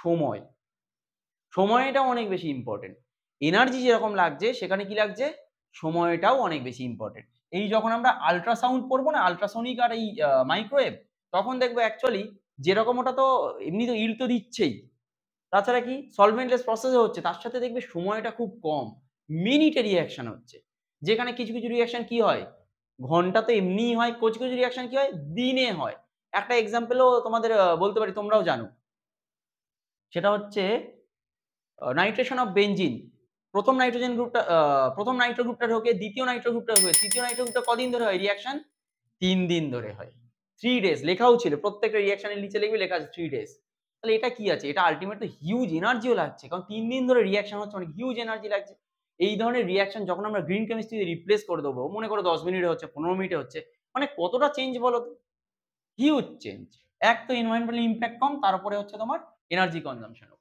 সময় সময়টা অনেক বেশি ইম্পর্টেন্ট এনার্জি যেরকম লাগছে সেখানে কি লাগছে সময়টাও অনেক বেশি ইম্পর্টেন্ট এই যখন আমরা আলট্রাসাউন্ড পড়বো না আলট্রাসনিক আর এই মাইক্রোওয়েভ তখন দেখবো অ্যাকচুয়ালি যেরকম ওটা তো এমনি তো ইল তো দিচ্ছেই তাছাড়া কি সলভেন্টলেস প্রসেসে হচ্ছে তার সাথে দেখবে সময়টা খুব কম মিনিটে রিয়াকশন হচ্ছে যেখানে কিছু কিছু রিয়াকশন কি হয় ঘন্টা তো এমনিই হয় কিছু কিছু রিয়াকশান কি হয় দিনে হয় একটা এক্সাম্পলও তোমাদের বলতে পারি তোমরাও জানো সেটা হচ্ছে নাইট্রেশন অফ বেঞ্জিন প্রথম নাইট্রোজেন গ্রুপটা প্রথম নাইট্রো গ্রুপটা ঢোকে দ্বিতীয় নাইট্রো গ্রুপটা ঢোকে তৃতীয় নাইট্রো গ্রুপটা কদিন ধরে হয় রিয়াকশন তিন দিন ধরে হয় থ্রি ডেজ লেখাও ছিল প্রত্যেকটা রিয়াকশনের নিচে লিখবে লেখা আছে থ্রি ডেজ তাহলে এটা কি আছে এটা আলটিমেট তো হিউজ এনার্জিও লাগছে কারণ তিন দিন ধরে রিয়াকশন হচ্ছে অনেক হিউজ এনার্জি লাগছে এই ধরনের রিয়াকশন যখন আমরা গ্রিন কেমিস্ট্রিতে রিপ্লেস করে দেবো মনে করো দশ মিনিটে হচ্ছে পনেরো মিনিটে হচ্ছে মানে কতটা চেঞ্জ বলো তো হিউজ চেঞ্জ এক তো এনভায়রনমেন্টাল ইম্প্যাক্ট কম তারপরে হচ্ছে তোমার এনার্জি কনজামশন